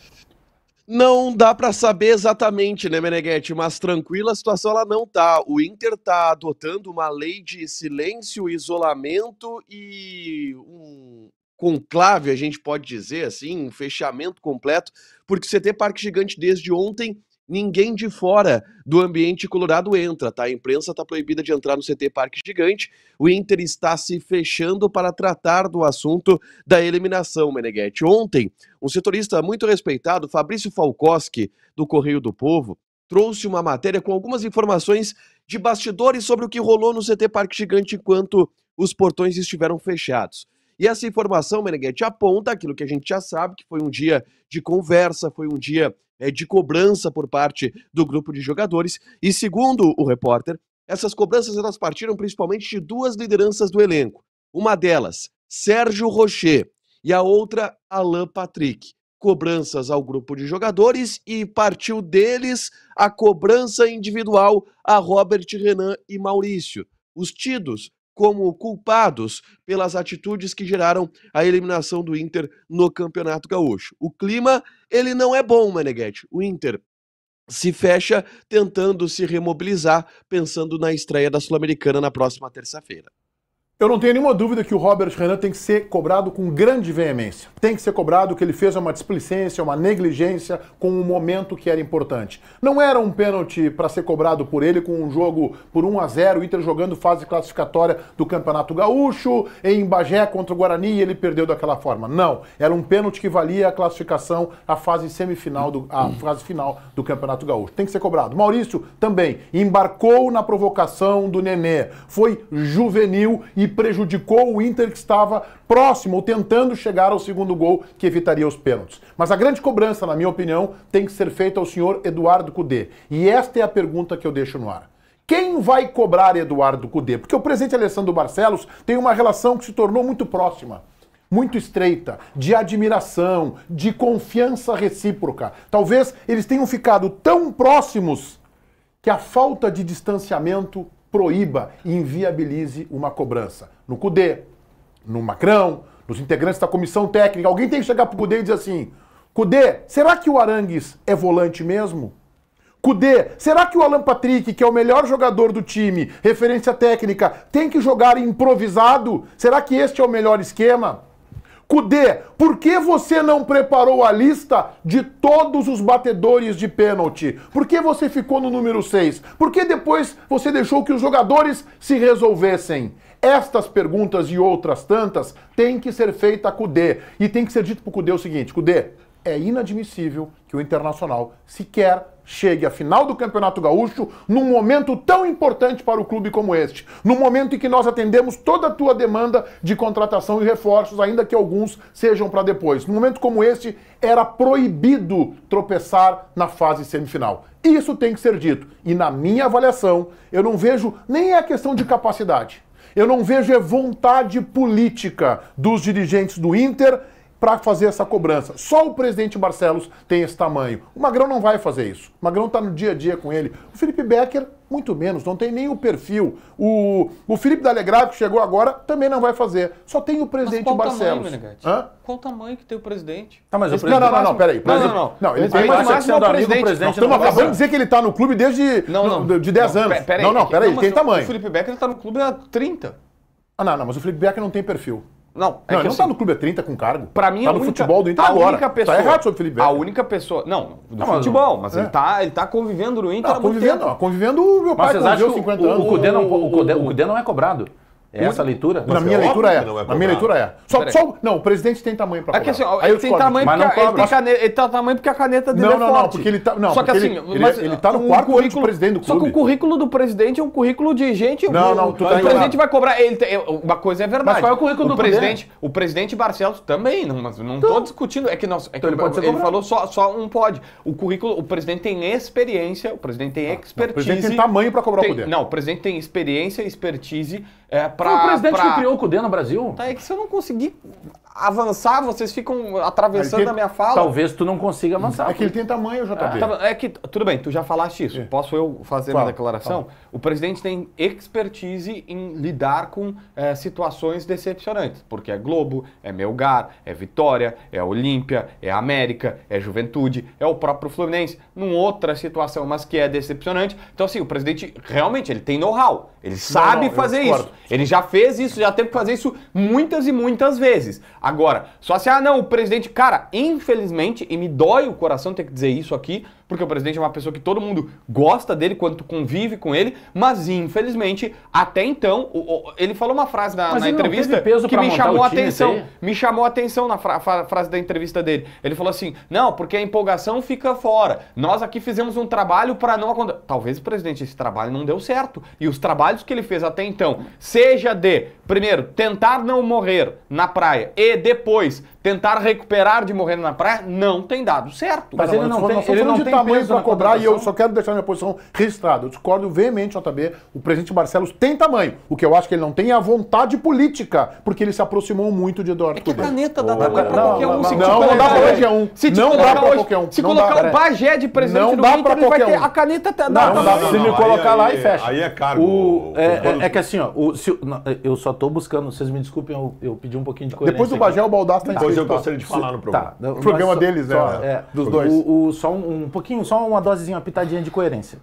Não dá para saber exatamente, né, Meneghete? Mas tranquila a situação ela não tá. O Inter tá adotando uma lei de silêncio, isolamento e um conclave, a gente pode dizer assim, um fechamento completo, porque o CT Parque Gigante desde ontem ninguém de fora do ambiente colorado entra, tá? A imprensa está proibida de entrar no CT Parque Gigante. O Inter está se fechando para tratar do assunto da eliminação, Meneghetti. Ontem, um setorista muito respeitado, Fabrício Falcoski, do Correio do Povo, trouxe uma matéria com algumas informações de bastidores sobre o que rolou no CT Parque Gigante enquanto os portões estiveram fechados. E essa informação, Meneghetti, aponta aquilo que a gente já sabe, que foi um dia de conversa, foi um dia é de cobrança por parte do grupo de jogadores. E segundo o repórter, essas cobranças elas partiram principalmente de duas lideranças do elenco. Uma delas, Sérgio Rocher, e a outra, Alain Patrick. Cobranças ao grupo de jogadores e partiu deles a cobrança individual a Robert Renan e Maurício. Os tidos como culpados pelas atitudes que geraram a eliminação do Inter no Campeonato Gaúcho. O clima, ele não é bom, Meneghete. O Inter se fecha tentando se remobilizar, pensando na estreia da Sul-Americana na próxima terça-feira. Eu não tenho nenhuma dúvida que o Robert Renan tem que ser cobrado com grande veemência. Tem que ser cobrado que ele fez uma displicência, uma negligência com um momento que era importante. Não era um pênalti para ser cobrado por ele com um jogo por 1 a 0, Inter jogando fase classificatória do Campeonato Gaúcho, em Bagé contra o Guarani e ele perdeu daquela forma. Não, era um pênalti que valia a classificação à fase semifinal do à fase final do Campeonato Gaúcho. Tem que ser cobrado. Maurício também embarcou na provocação do Nenê. Foi juvenil e prejudicou o Inter que estava próximo ou tentando chegar ao segundo gol que evitaria os pênaltis. Mas a grande cobrança, na minha opinião, tem que ser feita ao senhor Eduardo Cudê. E esta é a pergunta que eu deixo no ar. Quem vai cobrar Eduardo Cudê? Porque o presidente Alessandro Barcelos tem uma relação que se tornou muito próxima muito estreita, de admiração, de confiança recíproca. Talvez eles tenham ficado tão próximos que a falta de distanciamento proíba e inviabilize uma cobrança. No CUDE, no Macrão, nos integrantes da comissão técnica. Alguém tem que chegar pro CUDE e dizer assim: CUDE, será que o Arangues é volante mesmo? Cudê, será que o Alan Patrick, que é o melhor jogador do time, referência técnica, tem que jogar improvisado? Será que este é o melhor esquema? Cudê, por que você não preparou a lista de todos os batedores de pênalti? Por que você ficou no número 6? Por que depois você deixou que os jogadores se resolvessem? Estas perguntas e outras tantas têm que ser feitas a Cudê. E tem que ser dito para o Cudê o seguinte, Cudê, é inadmissível que o Internacional sequer chegue à final do Campeonato Gaúcho num momento tão importante para o clube como este, num momento em que nós atendemos toda a tua demanda de contratação e reforços, ainda que alguns sejam para depois. Num momento como este, era proibido tropeçar na fase semifinal. Isso tem que ser dito. E na minha avaliação, eu não vejo nem é questão de capacidade. Eu não vejo é vontade política dos dirigentes do Inter para fazer essa cobrança. Só o presidente Barcelos tem esse tamanho. O Magrão não vai fazer isso. O Magrão está no dia a dia com ele. O Felipe Becker, muito menos, não tem nem o perfil. O, o Felipe D'Alegrave, que chegou agora, também não vai fazer. Só tem o presidente mas qual Barcelos. Tamanho, Hã? Qual o tamanho que tem o presidente? Tá, mas o presidente não, não, não, não, peraí. Não, não, não. não ele tem mais máximo é do presidente. presidente Estamos acabando de dizer que ele está no clube desde não, não, de 10 anos. Peraí, não, não, é peraí, tem tamanho. O Felipe Becker está no clube há 30. Ah, não, não, mas o Felipe Becker não tem perfil. Não, é não, ele não tá assim, tá no clube há 30 com cargo. Para mim, tá no única, futebol do Inter a agora. Única tá pessoa, tá errado sobre o Felipe Melo. A única pessoa. Não, do não, futebol, mas é. ele, tá, ele tá convivendo no Inter. Tá convivendo, convivendo o meu pai mas vocês acham 50 o, anos. O o, o, o, Cudê não é cobrado. É essa a leitura? Na minha é leitura é. é. Na minha leitura é. Só, só, não, o presidente tem tamanho para é cobrar. Assim, aí eu tem tamanho mas não Ele tem, caneta, ele tem tá tamanho porque a caneta dele não, não, forte. Não, porque ele tá, não, só que assim, ele, ele, ele tá no um quarto currículo, presidente do clube. Só que o currículo do presidente é um currículo de gente... Não, não, tu o, tá o presidente vai cobrar... Ele tem, uma coisa é verdade. Mas qual é o currículo o do presidente? O presidente Barcelos também, não, mas não estou discutindo. É que, nós, é que então ele, ele falou só, só um pode. O currículo, o presidente tem experiência, o presidente tem expertise... Ah, o presidente tem tamanho para cobrar o poder. Não, o presidente tem experiência, expertise é, pra, Foi o presidente pra... que criou o CUDE no Brasil. Tá, é que se eu não conseguir avançar, vocês ficam atravessando tem, a minha fala. Talvez tu não consiga avançar. É que ele tem tamanho, JB. Ah, tá, é que, tudo bem, tu já falaste isso. É. Posso eu fazer Fala. declaração? Fala. O presidente tem expertise em lidar com é, situações decepcionantes, porque é Globo, é Melgar, é Vitória, é Olímpia, é América, é Juventude, é o próprio Fluminense, Num outra situação, mas que é decepcionante. Então, assim, o presidente realmente ele tem know-how, ele sabe não, não, fazer isso. Ele já fez isso, já teve que fazer isso muitas e muitas vezes. Agora, só se, assim, ah, não, o presidente. Cara, infelizmente, e me dói o coração ter que dizer isso aqui, porque o presidente é uma pessoa que todo mundo gosta dele quando convive com ele, mas infelizmente, até então, o, o, ele falou uma frase na, na entrevista que me chamou a atenção. Aí. Me chamou a atenção na fra frase da entrevista dele. Ele falou assim: não, porque a empolgação fica fora. Nós aqui fizemos um trabalho para não acontecer. Talvez, presidente, esse trabalho não deu certo. E os trabalhos que ele fez até então, seja de, primeiro, tentar não morrer na praia e depois Tentar recuperar de morrer na praia? Não tem dado certo. Mas, Mas ele não tem, ele não de tem tamanho para cobrar e eu só quero deixar minha posição registrada. Eu discordo veemente, JB. O presidente Barcelos tem tamanho. O que eu acho que ele não tem é a vontade política, porque ele se aproximou muito de Eduardo é que a caneta dá tamanho para qualquer um. Não, não, não, dá para qualquer um. Se não dá para qualquer um. Se colocar o Bagé de presidente não dá para qualquer um. A caneta tá dá tamanho. Se me colocar lá e fecha. Aí é caro. É, é que assim, ó, eu só estou buscando, vocês me desculpem eu pedi um pouquinho de coisa. Depois do Bagé o Baldassi tá, tá coisa eu gostaria de falar no tá, programa. Tá, o programa só, deles, só, né? É, dos dois. O, o, só um, um, pouquinho, só uma dosezinha, uma pitadinha de coerência.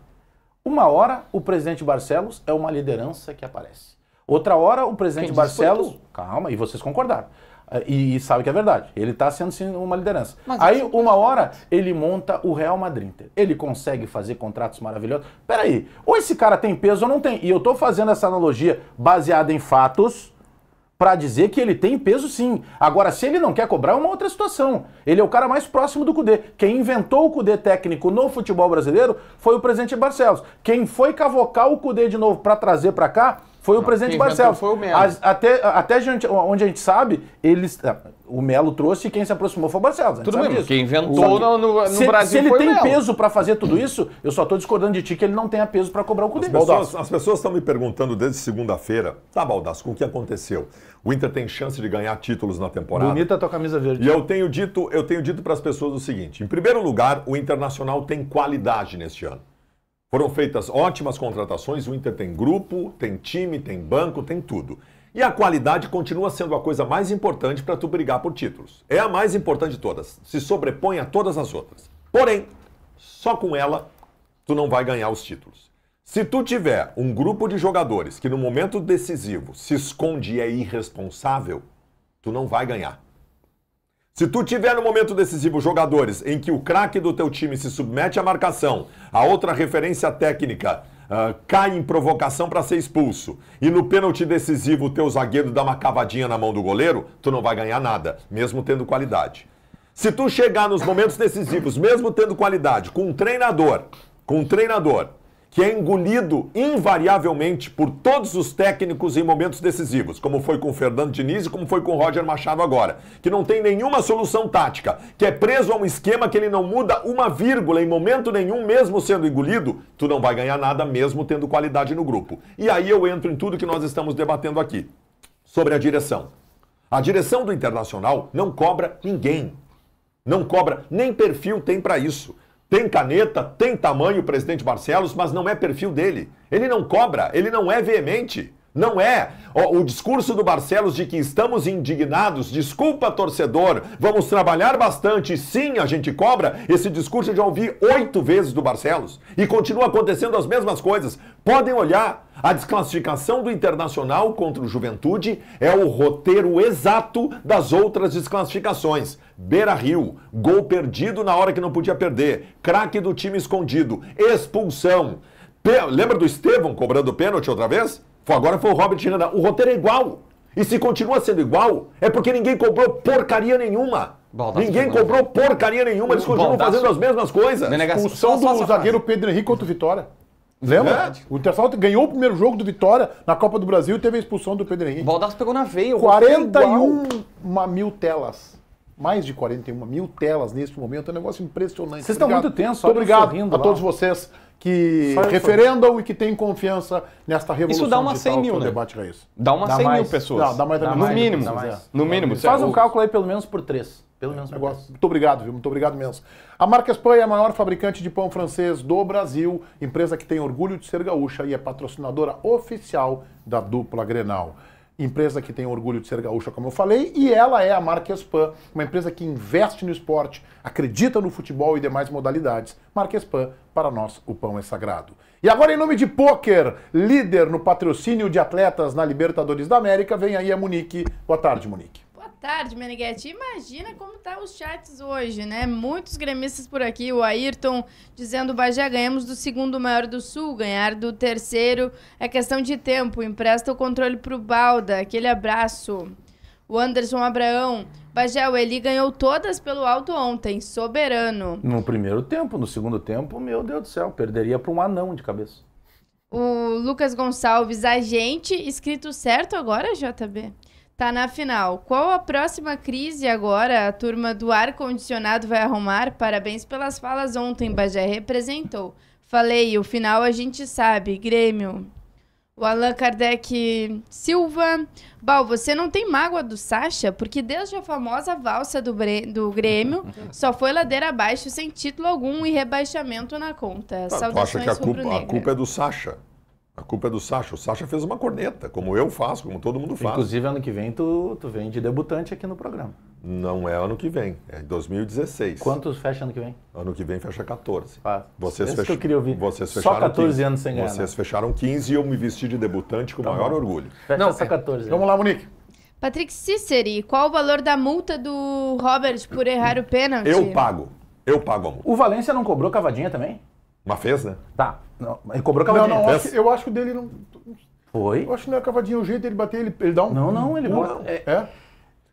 Uma hora, o presidente Barcelos é uma liderança que aparece. Outra hora, o presidente Quem Barcelos. Calma, e vocês concordaram. É, e, e sabe que é verdade. Ele está sendo sim, uma liderança. Mas Aí, é uma hora, ele monta o Real Madrid. Ele consegue fazer contratos maravilhosos. Peraí, ou esse cara tem peso ou não tem. E eu estou fazendo essa analogia baseada em fatos para dizer que ele tem peso sim. Agora, se ele não quer cobrar, é uma outra situação. Ele é o cara mais próximo do Cudê. Quem inventou o Cudê técnico no futebol brasileiro foi o presidente Barcelos. Quem foi cavocar o Cudê de novo para trazer para cá foi o presidente Barcelos. Foi o Melo. As, até até gente, onde a gente sabe, eles, ah, o Melo trouxe e quem se aproximou foi o Barcelos. Tudo bem, quem inventou o, no, no, se, Brasil Se ele foi tem Melo. peso para fazer tudo isso, eu só estou discordando de ti que ele não tenha peso para cobrar o Cudê. As pessoas estão me perguntando desde segunda-feira, tá, Baldasso, com o que aconteceu? O Inter tem chance de ganhar títulos na temporada. Bonita a tua camisa verde. E eu tenho dito, eu tenho dito para as pessoas o seguinte: em primeiro lugar, o Internacional tem qualidade neste ano. Foram feitas ótimas contratações, o Inter tem grupo, tem time, tem banco, tem tudo. E a qualidade continua sendo a coisa mais importante para tu brigar por títulos. É a mais importante de todas, se sobrepõe a todas as outras. Porém, só com ela tu não vai ganhar os títulos. Se tu tiver um grupo de jogadores que no momento decisivo se esconde e é irresponsável, tu não vai ganhar. Se tu tiver no momento decisivo jogadores em que o craque do teu time se submete à marcação, a outra referência técnica uh, cai em provocação para ser expulso, e no pênalti decisivo o teu zagueiro dá uma cavadinha na mão do goleiro, tu não vai ganhar nada, mesmo tendo qualidade. Se tu chegar nos momentos decisivos, mesmo tendo qualidade, com um treinador, com um treinador que é engolido invariavelmente por todos os técnicos em momentos decisivos, como foi com o Fernando Diniz e como foi com o Roger Machado agora, que não tem nenhuma solução tática, que é preso a um esquema que ele não muda uma vírgula em momento nenhum, mesmo sendo engolido, tu não vai ganhar nada mesmo tendo qualidade no grupo. E aí eu entro em tudo que nós estamos debatendo aqui, sobre a direção. A direção do Internacional não cobra ninguém. Não cobra, nem perfil tem para isso. Tem caneta, tem tamanho o presidente Barcelos, mas não é perfil dele. Ele não cobra, ele não é veemente. Não é. O, o, discurso do Barcelos de que estamos indignados, desculpa torcedor, vamos trabalhar bastante, sim, a gente cobra. Esse discurso eu já ouvi oito vezes do Barcelos e continua acontecendo as mesmas coisas. Podem olhar a desclassificação do Internacional contra o Juventude é o roteiro exato das outras desclassificações. Beira Rio, gol perdido na hora que não podia perder, craque do time escondido, expulsão. Pe Lembra do Estevão cobrando pênalti outra vez? Agora foi o Robert Renan. O roteiro é igual. E se continua sendo igual, é porque ninguém cobrou porcaria nenhuma. ninguém cobrou porcaria nenhuma, eles continuam fazendo as mesmas coisas. Expulsão do zagueiro Pedro Henrique contra o Vitória. Lembra? É verdade. O Internacional ganhou o primeiro jogo do Vitória na Copa do Brasil e teve a expulsão do Pedro Henrique. Baldasso pegou na veia. 41 mil telas. Mais de 41 mil telas neste momento. É um negócio impressionante. Vocês estão muito tensos. obrigado a todos vocês que Só referendam e que têm confiança nesta revolução Isso dá uma 100 mil, né? debate raiz. É dá uma dá 100 mais. mil pessoas. Não, dá mais da dá mais, mínimo. Dá mais. No mínimo. É Faz um cálculo aí pelo menos por três. Pelo menos Muito obrigado, viu? Muito obrigado mesmo. A marca Espanha é a maior fabricante de pão francês do Brasil, empresa que tem orgulho de ser gaúcha e é patrocinadora oficial da dupla Grenal empresa que tem orgulho de ser gaúcha, como eu falei, e ela é a Marquespan, uma empresa que investe no esporte, acredita no futebol e demais modalidades. Marquespan, para nós, o pão é sagrado. E agora, em nome de Poker, líder no patrocínio de atletas na Libertadores da América, vem aí a Monique. Boa tarde, Monique tarde, Meneghetti. Imagina como tá os chats hoje, né? Muitos gremistas por aqui. O Ayrton dizendo, Bagé, ganhamos do segundo maior do Sul. Ganhar do terceiro é questão de tempo. Empresta o controle pro Balda. Aquele abraço. O Anderson Abraão. Bagé, o Eli ganhou todas pelo alto ontem. Soberano. No primeiro tempo. No segundo tempo, meu Deus do céu. Perderia para um anão de cabeça. O Lucas Gonçalves, agente. Escrito certo agora, JB? Tá na final. Qual a próxima crise agora a turma do ar-condicionado vai arrumar? Parabéns pelas falas ontem, Bagé representou. Falei, o final a gente sabe. Grêmio. O Allan Kardec Silva. Bal, você não tem mágoa do Sacha? Porque desde a famosa valsa do, Bre... do Grêmio, só foi ladeira abaixo sem título algum e rebaixamento na conta. Tá, Saudações acha que a culpa, a culpa é do Sacha? A culpa é do Sacha. O Sacha fez uma corneta, como eu faço, como todo mundo faz. Inclusive, ano que vem, tu, tu vem de debutante aqui no programa. Não é ano que vem, é 2016. Quantos fecha ano que vem? Ano que vem fecha 14. Ah, vocês isso fech... que eu queria ouvir. Vocês fecharam só 14 15. anos sem ganhar. Vocês né? fecharam 15 e eu me vesti de debutante com o tá maior bom. orgulho. Fecha Não, só 14. É. Né? Vamos lá, Monique. Patrick Ciceri, qual o valor da multa do Robert por errar o pênalti? Eu pago. Eu pago a multa. O Valência não cobrou cavadinha também? Mas fez, né? Tá. Não, ele cobrou cavadinha. Não, não, acho, eu acho que o dele não. Foi? Eu acho que não é cavadinha, é o jeito dele bater, ele, ele dá um. Não, não, ele. Não, não. É. é.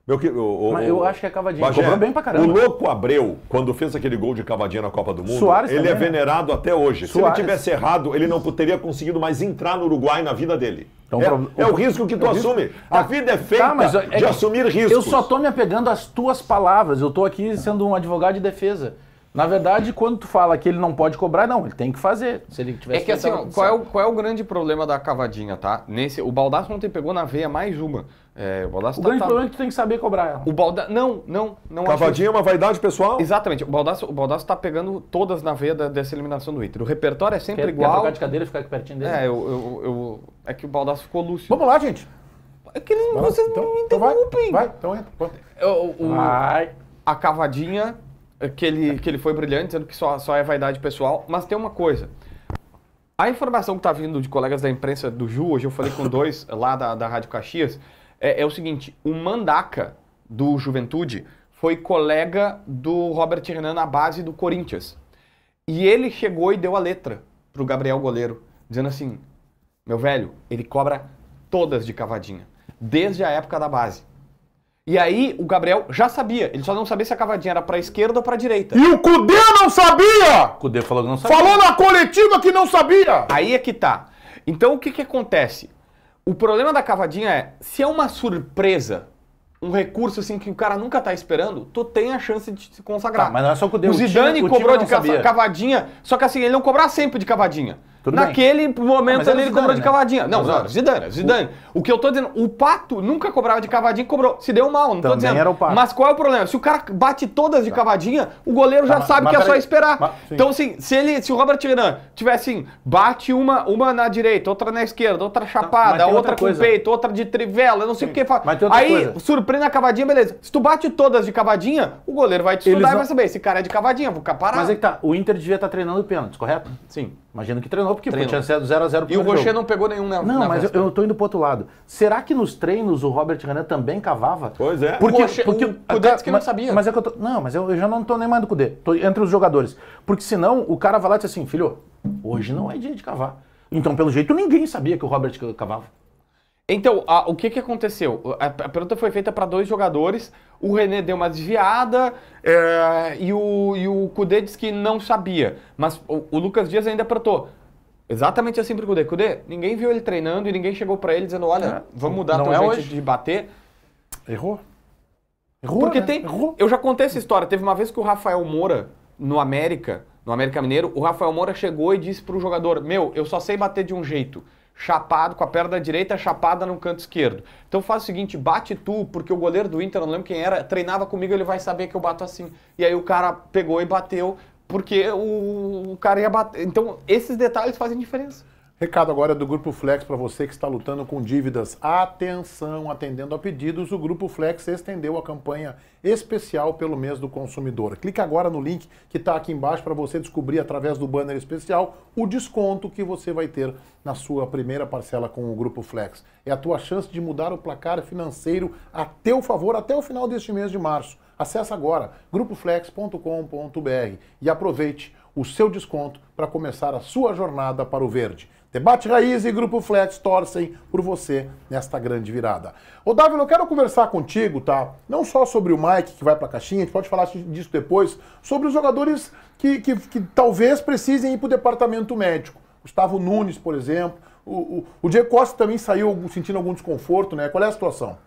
Meu, que, o, Mas eu acho que é cavadinha. Mas cobrou bem pra caramba. O louco Abreu, quando fez aquele gol de cavadinha na Copa do Mundo, ele é também, é venerado né? até hoje. Se ele tivesse errado, ele não teria conseguido mais entrar no Uruguai na vida dele. Então, é, pro... é, o risco que tu eu é assume. Risco... Tá. A vida é tá, feita tá, de assumir riscos. Eu só tô me apegando às tuas palavras. Eu tô aqui sendo um advogado de defesa. Na verdade, quando tu fala que ele não pode cobrar, não, ele tem que fazer. Se ele tivesse é que assim, qual, é o, qual é o grande problema da cavadinha, tá? Nesse, o Baldasso ontem pegou na veia mais uma. É, o o tá, grande tá... problema é que tu tem que saber cobrar ela. O Balda... Não, não, não Cavadinha é uma vaidade pessoal? Exatamente. O Baldasso, o Baldasso tá pegando todas na veia da, dessa eliminação do Inter. O repertório é sempre quer, igual. Quer trocar de cadeira e ficar aqui pertinho dele? É, eu, eu, eu... é que o Baldasso ficou lúcido. Vamos lá, gente. É que Vamos, vocês então, não me interrompem. Então vai, vai, então entra. o, vai. A cavadinha que ele, que ele foi brilhante, dizendo que só, só é vaidade pessoal. Mas tem uma coisa. A informação que está vindo de colegas da imprensa do Ju, hoje eu falei com dois lá da, da Rádio Caxias, é, é o seguinte: o Mandaca do Juventude foi colega do Robert Hernan na base do Corinthians. E ele chegou e deu a letra para o Gabriel Goleiro, dizendo assim: meu velho, ele cobra todas de cavadinha, desde a época da base. E aí o Gabriel já sabia, ele só não sabia se a cavadinha era pra esquerda ou pra direita. E o Cudê não sabia! O Cudê falou que não sabia. Falou na coletiva que não sabia! Aí é que tá. Então o que que acontece? O problema da cavadinha é, se é uma surpresa, um recurso assim que o cara nunca tá esperando, tu tem a chance de se consagrar. Tá, mas não é só o Deus. O Zidane o time, cobrou o de sabia. cavadinha, só que assim, ele não cobrava sempre de cavadinha. Tudo Naquele bem. Ah, momento ah, ali ele cobrou né? de cavadinha. Não, não, Zidane, Zidane. O... o... que eu tô dizendo, o Pato nunca cobrava de cavadinha, cobrou. Se deu mal, não Também tô dizendo. Era o Pato. Mas qual é o problema? Se o cara bate todas de tá. cavadinha, o goleiro tá, já mas, sabe mas, que é só esperar. Mas, então assim, se ele, se o Robert Renan tivesse assim, bate uma, uma na direita, outra na esquerda, outra tá, chapada, outra, outra com peito, outra de trivela, não sei o que faz. Aí, surpresa prende na cavadinha, beleza. Se tu bate todas de cavadinha, o goleiro vai te estudar Eles e vai saber. Esse cara é de cavadinha, vou parar. Mas é que tá, o Inter devia estar tá treinando pênaltis, correto? Sim. Imagino que treinou, porque treinou. tinha sido 0x0 E o Rocher não pegou nenhum, né? Não, mas eu, eu tô indo pro outro lado. Será que nos treinos o Robert Renan também cavava? Pois é. Porque, o Rocher, porque o disse que mas, não sabia. Mas é que eu tô, não, mas eu, eu já não tô nem mais do Cudê. Tô entre os jogadores. Porque senão o cara vai lá e diz assim, filho, hoje não é dia de cavar. Então, pelo jeito, ninguém sabia que o Robert cavava. Então, a, o que, que aconteceu? A, a pergunta foi feita para dois jogadores, o René deu uma desviada é, e, o, e o Kudê disse que não sabia. Mas o, o Lucas Dias ainda apertou. Exatamente assim para o Kudê. Kudê, ninguém viu ele treinando e ninguém chegou para ele dizendo, olha, é, vamos mudar não a tua é hoje. de bater. Errou. Errou, Porque né? tem... Errou. Eu já contei essa história. Teve uma vez que o Rafael Moura, no América, no América Mineiro, o Rafael Moura chegou e disse para o jogador, meu, eu só sei bater de um jeito chapado, com a perna direita chapada no canto esquerdo. Então faz o seguinte, bate tu, porque o goleiro do Inter, não lembro quem era, treinava comigo, ele vai saber que eu bato assim. E aí o cara pegou e bateu, porque o, o cara ia bater. Então esses detalhes fazem diferença. Recado agora do Grupo Flex para você que está lutando com dívidas. Atenção, atendendo a pedidos, o Grupo Flex estendeu a campanha especial pelo mês do consumidor. Clique agora no link que está aqui embaixo para você descobrir através do banner especial o desconto que você vai ter na sua primeira parcela com o Grupo Flex. É a tua chance de mudar o placar financeiro a teu favor até o final deste mês de março. Acesse agora grupoflex.com.br e aproveite o seu desconto para começar a sua jornada para o verde. Debate Raiz e Grupo Flex torcem por você nesta grande virada. Ô, Davi, eu quero conversar contigo, tá? Não só sobre o Mike, que vai pra caixinha, a gente pode falar disso depois, sobre os jogadores que, que, que talvez precisem ir pro departamento médico. Gustavo Nunes, por exemplo. O, o, o Diego Costa também saiu sentindo algum desconforto, né? Qual é a situação?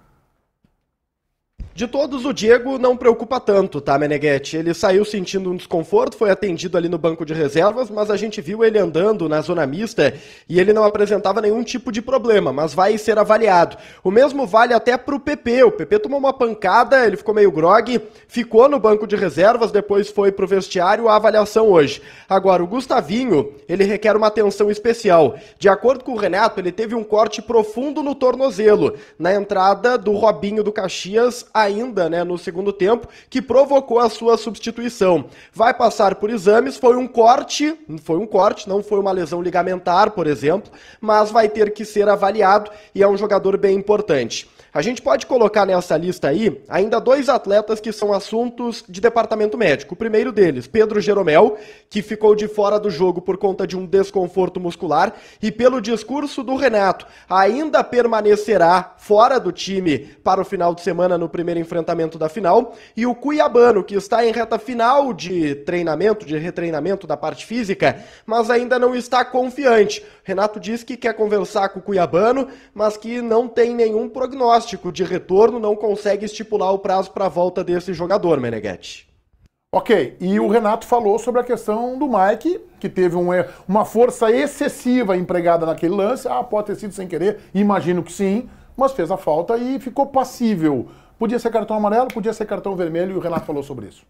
De todos, o Diego não preocupa tanto, tá, Meneghetti? Ele saiu sentindo um desconforto, foi atendido ali no banco de reservas, mas a gente viu ele andando na zona mista e ele não apresentava nenhum tipo de problema, mas vai ser avaliado. O mesmo vale até pro PP. O PP tomou uma pancada, ele ficou meio grogue, ficou no banco de reservas, depois foi pro vestiário a avaliação hoje. Agora, o Gustavinho, ele requer uma atenção especial. De acordo com o Renato, ele teve um corte profundo no tornozelo, na entrada do Robinho do Caxias. A ainda né, no segundo tempo, que provocou a sua substituição. Vai passar por exames, foi um corte, foi um corte, não foi uma lesão ligamentar, por exemplo, mas vai ter que ser avaliado e é um jogador bem importante. A gente pode colocar nessa lista aí ainda dois atletas que são assuntos de departamento médico. O primeiro deles, Pedro Jeromel, que ficou de fora do jogo por conta de um desconforto muscular e pelo discurso do Renato, ainda permanecerá fora do time para o final de semana no primeiro enfrentamento da final. E o Cuiabano, que está em reta final de treinamento, de retreinamento da parte física, mas ainda não está confiante. Renato diz que quer conversar com o Cuiabano, mas que não tem nenhum prognóstico prognóstico de retorno não consegue estipular o prazo para a volta desse jogador, Meneghetti. Ok, e o Renato falou sobre a questão do Mike, que teve um, er-, uma força excessiva empregada naquele lance. Ah, pode ter sido sem querer, imagino que sim, mas fez a falta e ficou passível. Podia ser cartão amarelo, podia ser cartão vermelho, e o Renato falou sobre isso.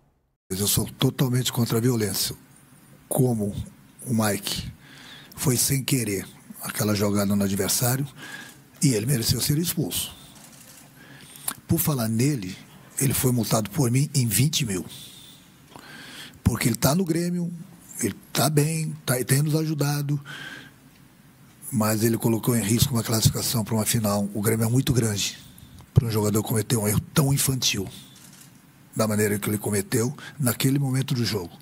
Eu sou totalmente contra a violência. Como o Mike foi sem querer aquela jogada no adversário e ele mereceu ser expulso. Por falar nele, ele foi multado por mim em 20 mil. Porque ele está no Grêmio, ele está bem, tá, tem nos ajudado, mas ele colocou em risco uma classificação para uma final. O Grêmio é muito grande para um jogador cometer um erro tão infantil, da maneira que ele cometeu naquele momento do jogo.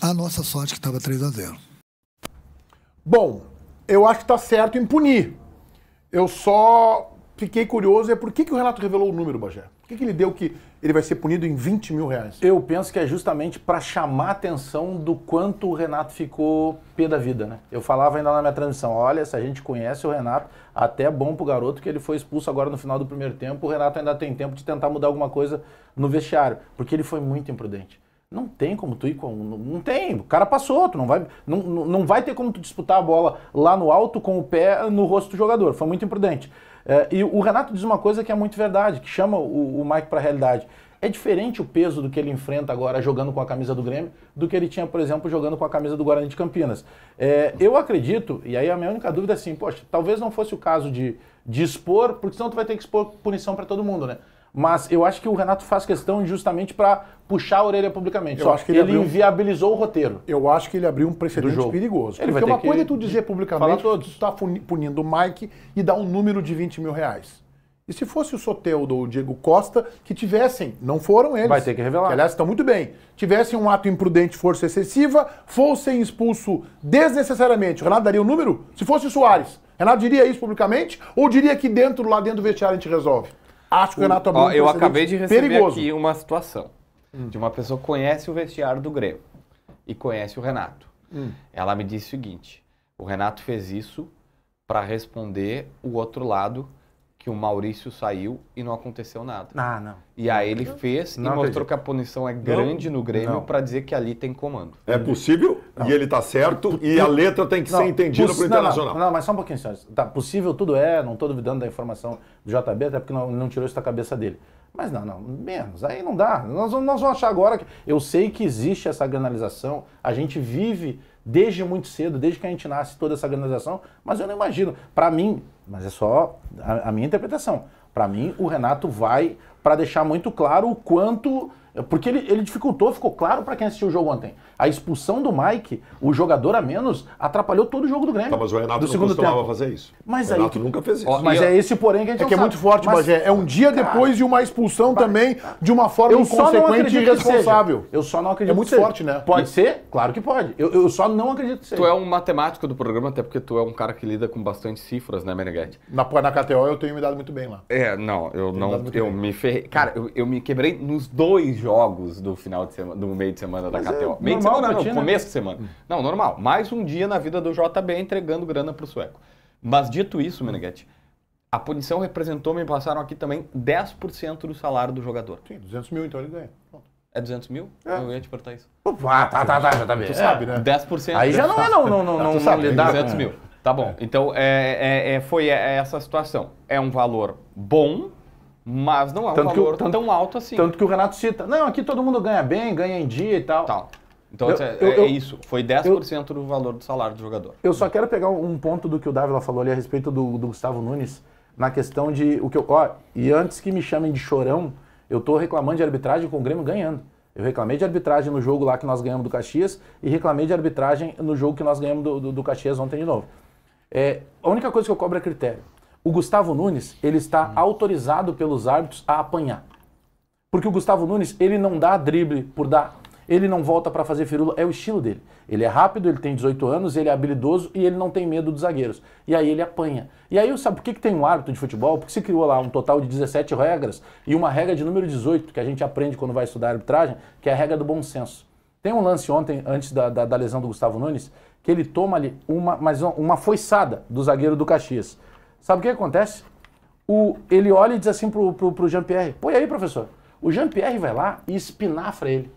A nossa sorte que estava 3 a 0 Bom, eu acho que está certo em punir. Eu só fiquei curioso é por que, que o relato revelou o número, Bagé? Por que, que ele deu que ele vai ser punido em 20 mil reais? Eu penso que é justamente para chamar a atenção do quanto o Renato ficou pé da vida, né? Eu falava ainda na minha transmissão, olha, se a gente conhece o Renato, até é bom pro garoto que ele foi expulso agora no final do primeiro tempo, o Renato ainda tem tempo de tentar mudar alguma coisa no vestiário, porque ele foi muito imprudente. Não tem como tu ir com. Não, não tem. O cara passou, tu não vai. Não, não vai ter como tu disputar a bola lá no alto com o pé no rosto do jogador. Foi muito imprudente. É, e o Renato diz uma coisa que é muito verdade, que chama o, o Mike para a realidade. É diferente o peso do que ele enfrenta agora jogando com a camisa do Grêmio do que ele tinha, por exemplo, jogando com a camisa do Guarani de Campinas. É, eu acredito, e aí a minha única dúvida é assim, poxa, talvez não fosse o caso de, de expor, porque senão tu vai ter que expor punição para todo mundo, né? mas eu acho que o Renato faz questão justamente para puxar a orelha publicamente. Eu Só acho que ele, ele inviabilizou o roteiro. Eu acho que ele abriu um precedente perigoso. Ele porque vai uma coisa é tu dizer publicamente que tu está punindo o Mike e dar um número de 20 mil reais. E se fosse o Soteldo ou o Diego Costa que tivessem, não foram eles. Vai ter que revelar. Que, aliás, estão muito bem. Tivessem um ato imprudente, força excessiva, fossem expulso desnecessariamente. O Renato daria o um número? Se fosse o Soares, Renato diria isso publicamente ou diria que dentro, lá dentro do vestiário, a gente resolve? Acho que o Renato Ó, perigoso. eu acabei de receber perigoso. aqui uma situação hum. de uma pessoa que conhece o vestiário do Grêmio e conhece o Renato. Hum. Ela me disse o seguinte: o Renato fez isso para responder o outro lado que o Maurício saiu e não aconteceu nada. Ah, não. E aí ele fez não, e mostrou acredito. que a punição é grande não, no Grêmio para dizer que ali tem comando. É possível e ele está certo e a letra tem que ser entendida para o Internacional. Não, mas só um pouquinho, senhores. Tá, possível tudo é, não estou duvidando da informação do JB, até porque não, não tirou isso da cabeça dele. Mas não, não, menos, aí não dá. Nós, nós vamos achar agora que... Eu sei que existe essa granalização, a gente vive desde muito cedo, desde que a gente nasce toda essa organização, mas eu não imagino. Para mim, mas é só a, a minha interpretação, para mim o Renato vai para deixar muito claro o quanto. Porque ele, ele dificultou, ficou claro para quem assistiu o jogo ontem. A expulsão do Mike, o jogador a menos, atrapalhou todo o jogo do Grêmio. Tá, mas o Renato do não costumava tempo. fazer isso. Mas o Renato aí, nunca fez isso. Ó, mas é, é esse porém que a gente É que é muito forte, mas, mas é, é, um dia cara, depois de uma expulsão cara, também de uma forma inconsequente e irresponsável. Eu só não é acredito É muito forte, né? Pode e... ser? Claro que pode. Eu, eu só não acredito que seja. Tu é um matemático do programa, até porque tu é um cara que lida com bastante cifras, né, Meneghete? Na, na KTO eu tenho me dado muito bem lá. É, não, eu, não. Eu bem. me ferrei. Cara, eu, eu, me quebrei nos dois jogos do final de semana, do meio de semana da KTO. É normal, não, né? não, né? começo de semana. Hum. Não, normal. Mais um dia na vida do JB entregando grana para o sueco. Mas dito isso, Meneghetti, a punição representou, me passaram aqui também, 10% do salário do jogador. Sim, 200 mil então ele ganha. É 200 mil? É. Eu ia te perguntar isso. Ah, tá, tá, tá, já tá bem. Tu é, sabe, né? 10%. Aí já não é não, não, não, não, não sabe, lidar 200 mil. Tá bom, é. então é, é, é foi essa situação. É um valor bom, mas não é um tanto valor que, tanto, tão alto assim. Tanto que o Renato cita, não, aqui todo mundo ganha bem, ganha em dia e tal. tal. Então eu, é, é eu, é, isso, foi 10% eu, do valor do salário do jogador. Eu só quero pegar um ponto do que o Dávila falou ali a respeito do, do Gustavo Nunes, na questão de o que eu. Ó, e antes que me chamem de chorão, eu tô reclamando de arbitragem com o Grêmio ganhando. Eu reclamei de arbitragem no jogo lá que nós ganhamos do Caxias e reclamei de arbitragem no jogo que nós ganhamos do, do, do Caxias ontem de novo. É, a única coisa que eu cobro é critério. O Gustavo Nunes, ele está hum. autorizado pelos árbitros a apanhar. Porque o Gustavo Nunes, ele não dá drible por dar ele não volta para fazer firula, é o estilo dele. Ele é rápido, ele tem 18 anos, ele é habilidoso e ele não tem medo dos zagueiros. E aí ele apanha. E aí, sabe por que, que tem um árbitro de futebol? Porque se criou lá um total de 17 regras e uma regra de número 18, que a gente aprende quando vai estudar arbitragem, que é a regra do bom senso. Tem um lance ontem, antes da, da, da lesão do Gustavo Nunes, que ele toma ali uma, mas uma foiçada do zagueiro do Caxias. Sabe o que acontece? O, ele olha e diz assim pro, pro, pro Jean-Pierre, põe aí, professor. O Jean-Pierre vai lá e espinafra ele.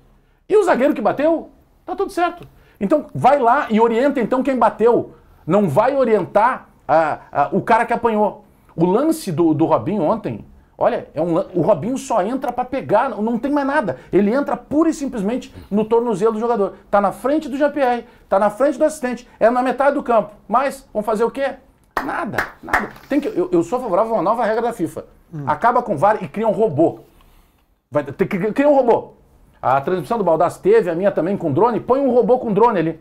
E o zagueiro que bateu, tá tudo certo. Então vai lá e orienta então quem bateu. Não vai orientar a, ah, a, ah, o cara que apanhou. O lance do, do Robinho ontem, olha, é um, o Robinho só entra para pegar, não tem mais nada. Ele entra pura e simplesmente no tornozelo do jogador. Tá na frente do Jean-Pierre, tá na frente do assistente, é na metade do campo. Mas, vão fazer o quê? Nada, nada. Tem que, eu, eu sou favorável a uma nova regra da FIFA. Hum. Acaba com o VAR e cria um robô. Vai, tem que, cria um robô. A transmissão do Baldassi teve, a minha também com drone. Põe um robô com drone ali.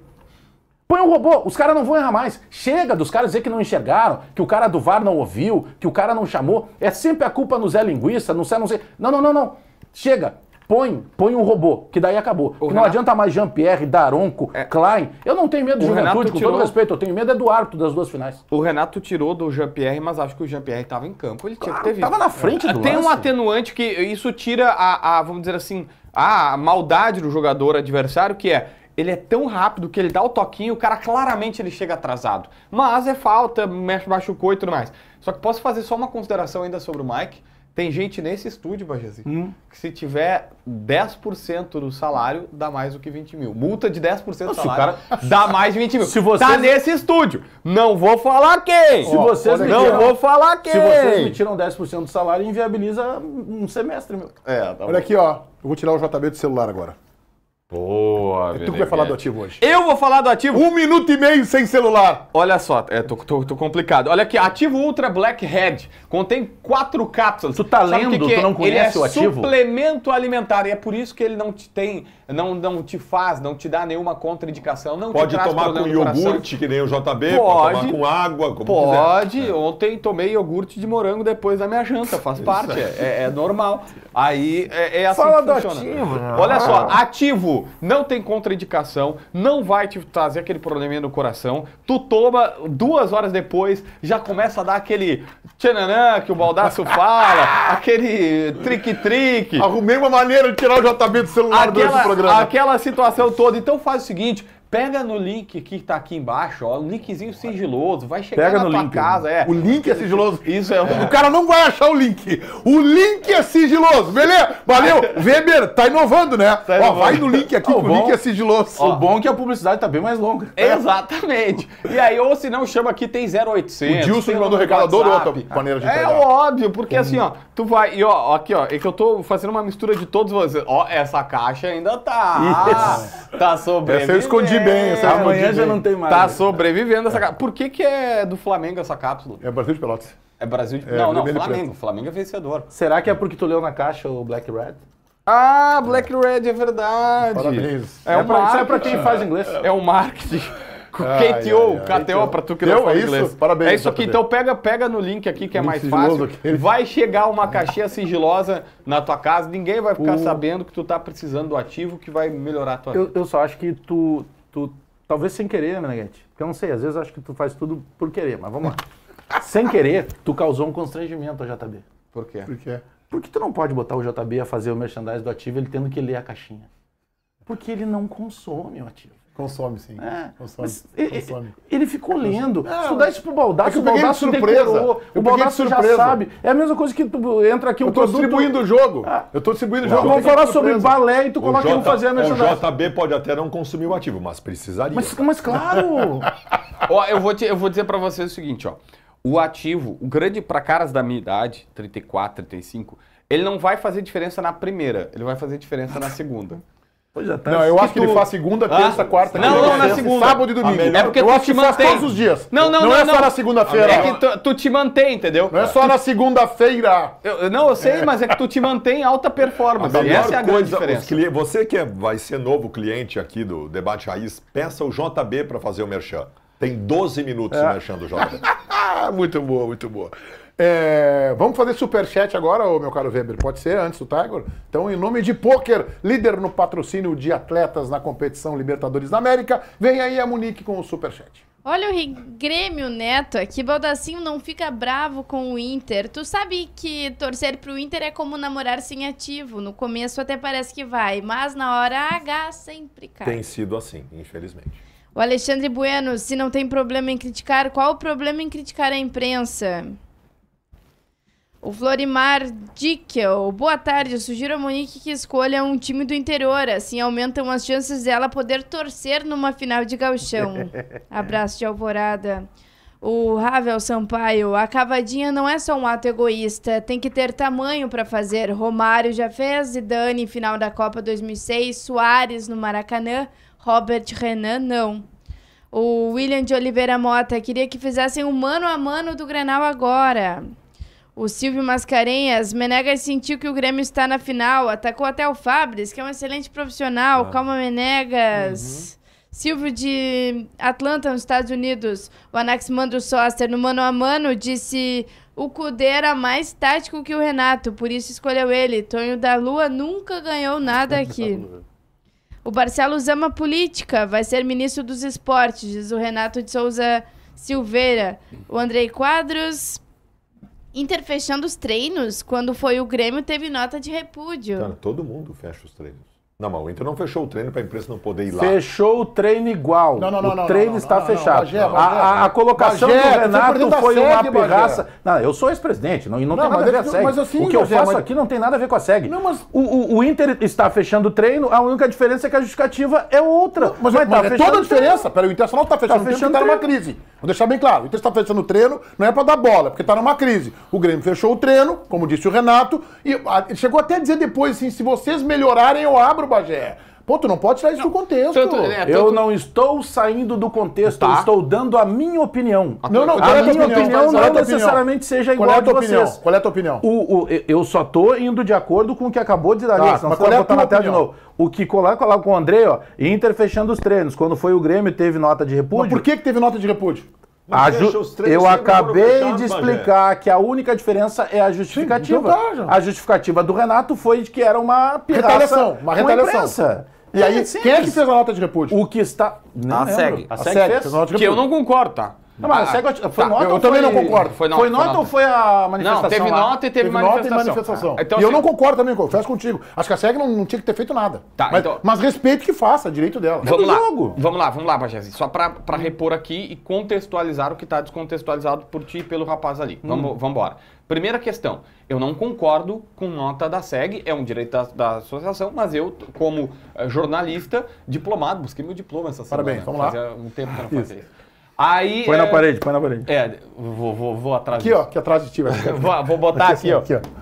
Põe um robô, os caras não vão errar mais. Chega dos caras dizer que não enxergaram, que o cara do VAR não ouviu, que o cara não chamou. É sempre a culpa no Zé Linguiça, no Zé não sei. Não, não, não, não. Chega. Põe, põe um robô, que daí acabou. Que Renato... não adianta mais Jean-Pierre, Daronco, é... Klein. Eu não tenho medo de o juventude, Renato com todo respeito. Eu tenho medo é do árbitro das duas finais. O Renato tirou do Jean-Pierre, mas acho que o Jean-Pierre estava em campo. Ele claro, tinha que ter visto. Estava na frente do Tem lance. um atenuante que isso tira a, a vamos dizer assim, a maldade do jogador adversário, que é ele é tão rápido que ele dá o toquinho, o cara claramente ele chega atrasado. Mas é falta, mexe, machucou e tudo mais. Só que posso fazer só uma consideração ainda sobre o Mike. Tem gente nesse estúdio, Bajesi, hum. que se tiver 10% do salário, dá mais do que 20 mil. Multa de 10% do Nossa, salário, cara... dá mais de 20 mil. Se vocês... Tá nesse estúdio. Não vou falar quem. Se Ó, vocês não tiram... vou falar quem. Se vocês me tiram 10% do salário, inviabiliza um semestre, meu. É, tá Olha bom. aqui, ó. Eu vou tirar o JB do celular agora. Boa, e tu que vai falar do ativo hoje. Eu vou falar do ativo. Um minuto e meio sem celular. Olha só, é, tô, tô, tô complicado. Olha aqui, ativo Ultra Black Red. Contém quatro cápsulas. Tu tá Sabe lendo, que que tu é? não é conhece ele o é ativo? suplemento alimentar. E é por isso que ele não te tem, não, não te faz, não te dá nenhuma contraindicação. Não pode tomar com iogurte, que nem o JB, pode, pode tomar com água, como Pode. Quiser. É. Ontem tomei iogurte de morango depois da minha janta, faz parte, é, é, normal. Aí é, assim Fala que funciona. Do ativo. Né? Olha só, ativo não tem contraindicação, não vai te trazer aquele probleminha no coração. Tu toma, duas horas depois, já começa a dar aquele tchananã que o baldaço fala, aquele trick-trick. Arrumei uma maneira de tirar o JB do celular aquela, durante o programa. Aquela situação toda. Então faz o seguinte, Pega no link que está aqui embaixo, ó, um linkzinho sigiloso, vai chegar Pega na no tua link. casa. É. O link é sigiloso. Isso é, é. O cara não vai achar o link. O link é sigiloso, beleza? Valeu. Weber, tá inovando, né? Tá inovando. Ó, vai no link aqui, o, bom, o link é sigiloso. Ó, o bom é que a publicidade tá bem mais longa. É. Exatamente. E aí, ou se não, chama aqui, tem 0800. O Dilson mandou recado, adorou a Maneira de É entregar. óbvio, porque hum. assim, ó, Tu vai, e ó, aqui ó, é que eu tô fazendo uma mistura de todos vocês. Ó, essa caixa ainda tá. Isso. Tá sobrevivendo. Essa eu escondi bem, essa eu Amanhã bem. já não tem mais. Tá sobrevivendo essa caixa. Por que que é do Flamengo essa cápsula? É Brasil de Pelotas. É Brasil de... É, não, não, Flamengo. Flamengo é vencedor. Será que é porque tu leu na caixa o Black Red? Ah, Black Red é verdade. Parabéns. É, é, um pra, isso é pra quem faz inglês. É o um marketing. KTO, ai, ai, KTO, para tu que não fala é inglês. Isso? Parabéns. É isso aqui. Então pega, pega no link aqui que é mais fácil. Vai chegar uma caixinha sigilosa na tua casa. Ninguém vai ficar o... sabendo que tu tá precisando do ativo que vai melhorar a tua eu, vida. Eu só acho que tu, tu talvez sem querer, né, Meneghete? Porque eu não sei, às vezes eu acho que tu faz tudo por querer, mas vamos lá. sem querer, tu causou um constrangimento ao JB. Por quê? Por quê? Porque tu não pode botar o JB a fazer o merchandising do ativo ele tendo que ler a caixinha. Porque ele não consome o ativo. Consome, sim. É, consome, ele, consome. ele, ficou lendo. Não, Estudar isso tipo, pro Baldasso, o baldaço é surpresa. o baldaço já sabe. É a mesma coisa que tu entra aqui um eu tô distribuindo o jogo. Ah. Eu tô distribuindo o jogo. Vamos falar sobre balé e tu coloca J, vou fazer a O JB pode até não consumir o ativo, mas precisaria. Mas, mas claro! ó, eu, vou te, eu vou dizer para vocês o seguinte, ó. O ativo, o grande para caras da minha idade, 34, 35, ele não vai fazer diferença na primeira, ele vai fazer diferença na segunda pois já é, tá não, eu acho que, tu... ele faz segunda, ah? terça, ah, quarta, não, quinta, não, na segunda. sábado e domingo. É porque eu tu acho te que mantém. faz todos os dias. Não, não, não. Não é não. só na segunda-feira. É que tu, tu, te mantém, entendeu? Não é só na segunda-feira. Não, eu sei, é. mas é que tu te mantém alta performance. A essa é a coisa, grande diferença. Cli... Você que é, vai ser novo cliente aqui do Debate Raiz, peça o JB para fazer o merchan. Tem 12 minutos é. o merchan do JB. muito boa, muito boa. É, vamos fazer superchat agora, ô, meu caro Weber. Pode ser antes do Tiger? Então, em nome de Poker, líder no patrocínio de atletas na competição Libertadores da América, vem aí a Munique com o superchat. Olha o Grêmio Neto aqui. Baldacinho não fica bravo com o Inter. Tu sabe que torcer pro Inter é como namorar sem ativo. No começo até parece que vai, mas na hora H sempre cai. Tem sido assim, infelizmente. O Alexandre Bueno, se não tem problema em criticar, qual o problema em criticar a imprensa? O Florimar Dickel. Boa tarde. Eu sugiro a Monique que escolha um time do interior. Assim aumentam as chances dela poder torcer numa final de gauchão. Abraço de alvorada. O Ravel Sampaio, a cavadinha não é só um ato egoísta, tem que ter tamanho para fazer. Romário já fez, Zidane, final da Copa 2006, Soares no Maracanã, Robert Renan não. O William de Oliveira Mota, queria que fizessem um mano a mano do Grenal agora. O Silvio Mascarenhas, Menegas sentiu que o Grêmio está na final, atacou até o Fabris, que é um excelente profissional. Ah. Calma, Menegas. Uhum. Silvio de Atlanta, nos Estados Unidos. O Anaximandro Soster, no mano a mano, disse o Cudê era mais tático que o Renato, por isso escolheu ele. Tonho da Lua nunca ganhou nada aqui. O Barcelos ama política, vai ser ministro dos esportes, diz o Renato de Souza Silveira. O Andrei Quadros, Interfechando os treinos, quando foi o Grêmio, teve nota de repúdio. Cara, então, todo mundo fecha os treinos. Não, mas o então Inter não fechou o treino para a imprensa não poder ir lá. Fechou o treino igual. Não, não, não. O treino não, está não, fechado. Bagé, Bagé, a, a, colocação Bagé, do Renato foi uma SEG, pirraça. Não, eu sou ex-presidente, não, e não, tem nada a ver com a SEG. Mas assim, o que eu faço mas... aqui não tem nada a ver com a SEG. Mas... O, o, o, Inter está fechando o treino, a única diferença é que a justificativa é outra. mas mas, mas é tá é toda a diferença. Peraí, o Internacional está fechando, tá fechando o tá treino porque está numa crise. Vou deixar bem claro, o Inter está fechando o treino, não é para dar bola, é porque está numa crise. O Grêmio fechou o treino, como disse o Renato, e chegou até a dizer depois assim, se vocês melhorarem, eu abro Bagé. Pô, tu não pode tirar isso não, do contexto. Tanto, né, tanto... Eu não estou saindo do contexto, tá. eu estou dando a minha opinião. A não, não, a, a minha opinião, opinião não necessariamente seja igual é a tua opinião? Qual é a tua opinião? O, o, eu só estou indo de acordo com o que acabou de dar tá, ali, mas qual é a tua na tela de novo. O que coloca lá com o André, ó, Inter fechando os treinos. Quando foi o Grêmio, teve nota de repúdio. Mas por que, que teve nota de repúdio? Eu acabei de explicar Bagé. que a única diferença é a justificativa. Sim, então tá, a justificativa do Renato foi de que era uma pirraça, retaliação, uma retaliação. E é, aí, quem é que fez a nota de repúdio? O que está. Não a, SEG. A SEG, fez? fez a nota de Que eu não concordo, tá? Não, mas ah, foi tá, nota eu também foi... não concordo. Foi nota, foi nota, foi nota, ou foi a manifestação? Não, teve lá? nota e teve, teve manifestação. Nota e manifestação. Ah, então, e eu assim- não concordo também, confesso contigo. Acho que a SEG não, não, tinha que ter feito nada. Tá, mas, então... mas respeito que faça, direito dela. É vamos é lá. Jogo. Vamos lá, vamos lá, Bajesi. Só para hum. repor aqui e contextualizar o que está descontextualizado por ti e pelo rapaz ali. Hum. Vamos, vamos embora. Primeira questão, eu não concordo com nota da SEG, é um direito da, da associação, mas eu, como eh, jornalista, diplomado, busquei meu diploma essa semana. Parabéns, vamos lá. Fazia um tempo para fazer isso. Aí, põe é... na parede, põe na parede. É, vou, vou, vou atrás. Aqui, disso. ó, aqui é atrás de ti. vou, vou botar aqui, aqui, ó. aqui, ó.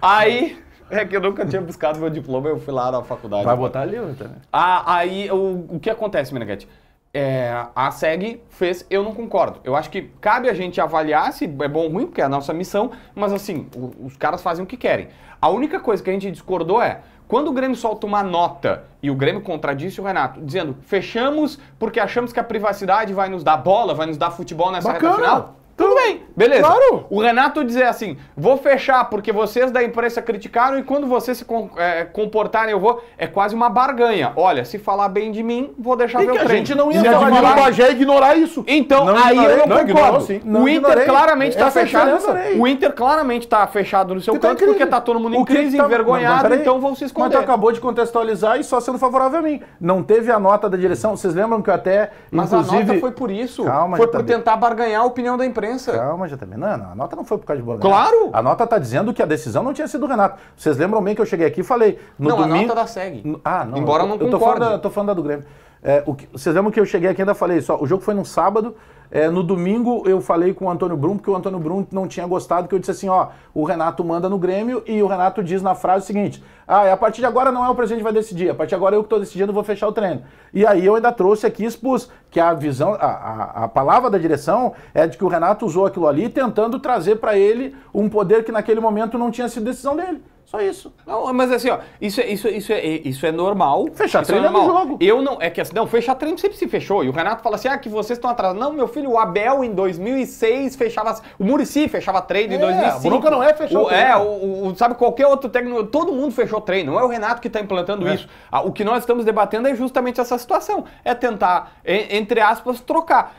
Aí, é que eu nunca tinha buscado meu diploma, eu fui lá na faculdade. Vai botar ali, também. Ah, aí, o, o que acontece, Meneghete? É, a SEG fez, eu não concordo. Eu acho que cabe a gente avaliar se é bom ou ruim, porque é a nossa missão, mas assim, o, os caras fazem o que querem. A única coisa que a gente discordou é quando o Grêmio solta uma nota e o Grêmio contradisse o Renato, dizendo fechamos porque achamos que a privacidade vai nos dar bola, vai nos dar futebol nessa Bacana. reta final, tudo bem, beleza. Claro. O Renato dizer assim, vou fechar porque vocês da imprensa criticaram e quando vocês se eh, comportarem eu vou... É quase uma barganha. Olha, se falar bem de mim, vou deixar e meu que treino. a gente não ia se falar de Bagé ignorar isso. Então, não aí ignorei. eu não, não concordo. o Inter ignorei. claramente está é fechado. O Inter claramente está fechado no seu que tá canto tá porque está todo mundo em crise, tá... envergonhado, não, então vão se esconder. Mas acabou de contextualizar e só sendo favorável a mim. Não teve a nota da direção. Vocês lembram que eu até, Mas inclusive... a nota foi por isso. Calma, foi por tentar barganhar a opinião da imprensa imprensa. Calma, já também. Não, não, a nota não foi por causa de Bolonense. Claro! A nota está dizendo que a decisão não tinha sido do Renato. Vocês lembram bem que eu cheguei aqui e falei. não, domingo... a nota da SEG. Ah, não. Embora eu, não concorde. Eu tô falando da, tô falando da do Grêmio. É, que, vocês lembram que eu cheguei aqui e ainda falei só, o jogo foi num sábado, é, no domingo eu falei com o Antônio Brum, porque o Antônio Brum não tinha gostado, que eu disse assim, ó, o Renato manda no Grêmio e o Renato diz na frase o seguinte, ah, é a partir de agora não é o presidente que vai decidir, a partir de agora eu que estou decidindo vou fechar o treino. E aí eu ainda trouxe aqui, expus que a visão, a, a, a palavra da direção é de que o Renato usou aquilo ali tentando trazer para ele um poder que naquele momento não tinha sido decisão dele. Só isso. Não, mas assim, ó, isso, é, isso, isso, é, isso é normal. Fechar é treino é, normal. jogo. Eu não. É que assim, não, fechar treino sempre se fechou. E o Renato fala assim: ah, que vocês estão atrás Não, meu filho, o Abel em 2006 fechava. O Murici fechava treino é, em 2005. O nunca não é fechar o, treino. É, o, o, sabe, qualquer outro técnico. Todo mundo fechou treino. Não é o Renato que está implantando é. isso. Ah, o que nós estamos debatendo é justamente essa situação. É tentar, entre aspas, trocar.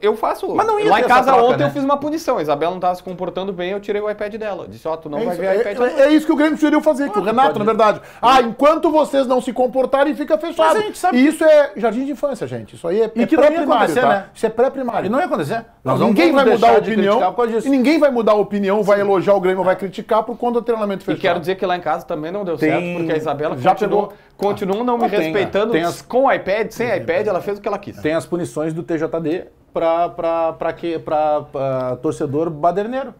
Eu faço. Mas não ia Lá em casa troca, ontem né? eu fiz uma punição. A Isabela não estava se comportando bem, eu tirei o iPad dela. disse, ó, oh, tu não é vai ver o é, iPad é, é, isso que o Grêmio sugeriu fazer, ah, que o ah, Renato, na verdade. Hum. Ah, enquanto vocês não se comportarem, fica fechado. Mas, gente, sabe... E isso é jardim de infância, gente. Isso aí é, é pré-primário. Tá? Né? Isso é pré-primário. E não ia acontecer. Nós ninguém vai mudar a opinião. E ninguém vai mudar a opinião, vai elogiar o Grêmio, vai criticar por conta do treinamento fechado. E quero dizer que lá em casa também não deu certo, porque a Isabela já continuou continuam não me tem, respeitando tem as... com iPad, sem iPad, ela fez o que ela quis. Tem as punições do TJD para torcedor baderneiro.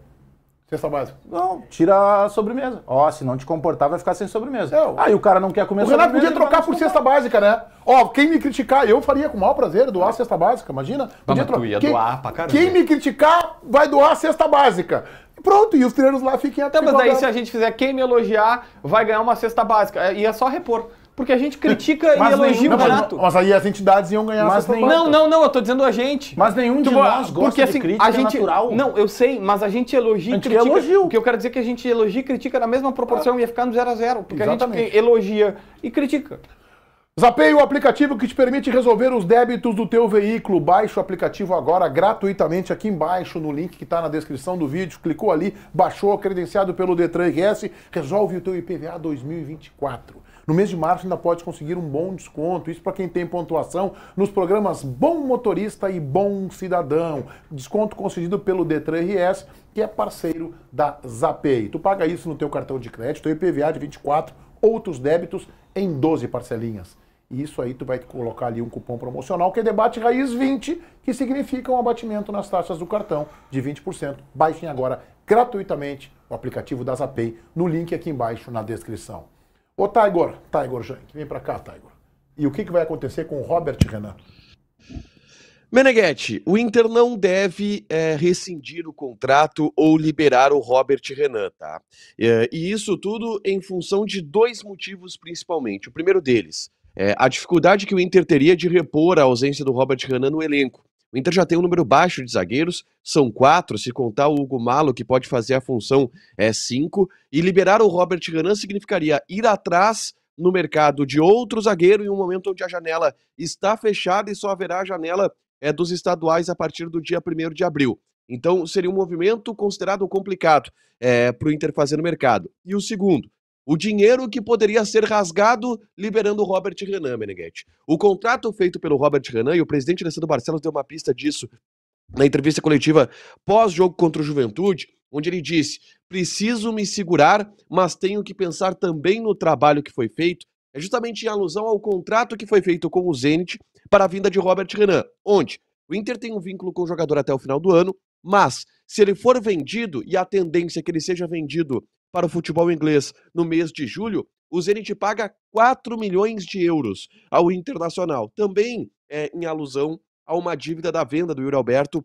Cesta básica. Não, tira a sobremesa. Ó, oh, se não te comportar, vai ficar sem sobremesa. É, aí ah, o cara não quer comer o sobremesa. O Renato podia trocar por cesta básica, né? Ó, oh, quem me criticar, eu faria com o maior prazer doar a cesta básica, imagina. Podia Mas tu ia quem, doar pra caramba. Quem me criticar, vai doar a cesta básica. Pronto, e os treinos lá fiquem até. Mas daí, se a gente fizer quem me elogiar, vai ganhar uma cesta básica. E é só repor. Porque a gente critica mas e elogia nenhum, o barato. Mas, mas, aí as entidades iam ganhar mas nenhum, Não, não, não, eu tô dizendo a gente. Mas nenhum de tipo, nós gosta porque, assim, crítica a gente, natural. Não, eu sei, mas a gente elogia e critica. Elogio. O que eu quero dizer é que a gente elogia e critica na mesma proporção, ah. ia ficar no zero a zero. Porque Exatamente. a gente elogia e critica. Zapei o aplicativo que te permite resolver os débitos do teu veículo. Baixe o aplicativo agora gratuitamente aqui embaixo no link que está na descrição do vídeo. Clicou ali, baixou, credenciado pelo Detran RS, resolve o teu IPVA 2024. No mês de março ainda pode conseguir um bom desconto. Isso para quem tem pontuação nos programas Bom Motorista e Bom Cidadão. Desconto concedido pelo Detran RS, que é parceiro da Zapay. Tu paga isso no teu cartão de crédito, IPVA de 24, outros débitos em 12 parcelinhas. E isso aí tu vai colocar ali um cupom promocional que é debate raiz 20, que significa um abatimento nas taxas do cartão de 20%. Baixem agora gratuitamente o aplicativo da Zapay no link aqui embaixo na descrição. Ô Tiger, Tiger Jank, vem para cá, Tiger. E o que, que vai acontecer com o Robert Renan? Meneghetti, o Inter não deve é, rescindir o contrato ou liberar o Robert Renan, tá? É, e isso tudo em função de dois motivos principalmente. O primeiro deles, é a dificuldade que o Inter teria de repor a ausência do Robert Renan no elenco. O Inter já tem um número baixo de zagueiros, são quatro, se contar o Hugo Malo, que pode fazer a função é cinco, e liberar o Robert Renan significaria ir atrás no mercado de outro zagueiro em um momento onde a janela está fechada e só haverá a janela é, dos estaduais a partir do dia 1 de abril. Então seria um movimento considerado complicado é, para o Inter fazer no mercado. E o segundo, o dinheiro que poderia ser rasgado liberando Robert Renan, Meneghetti. O contrato feito pelo Robert Renan, e o presidente Alessandro Barcelos deu uma pista disso na entrevista coletiva pós-jogo contra o Juventude, onde ele disse: preciso me segurar, mas tenho que pensar também no trabalho que foi feito. É justamente em alusão ao contrato que foi feito com o Zenit para a vinda de Robert Renan, onde o Inter tem um vínculo com o jogador até o final do ano, mas se ele for vendido, e a tendência é que ele seja vendido para o futebol inglês no mês de julho, o Zenit paga 4 milhões de euros ao Internacional, também é, em alusão a uma dívida da venda do Yuri Alberto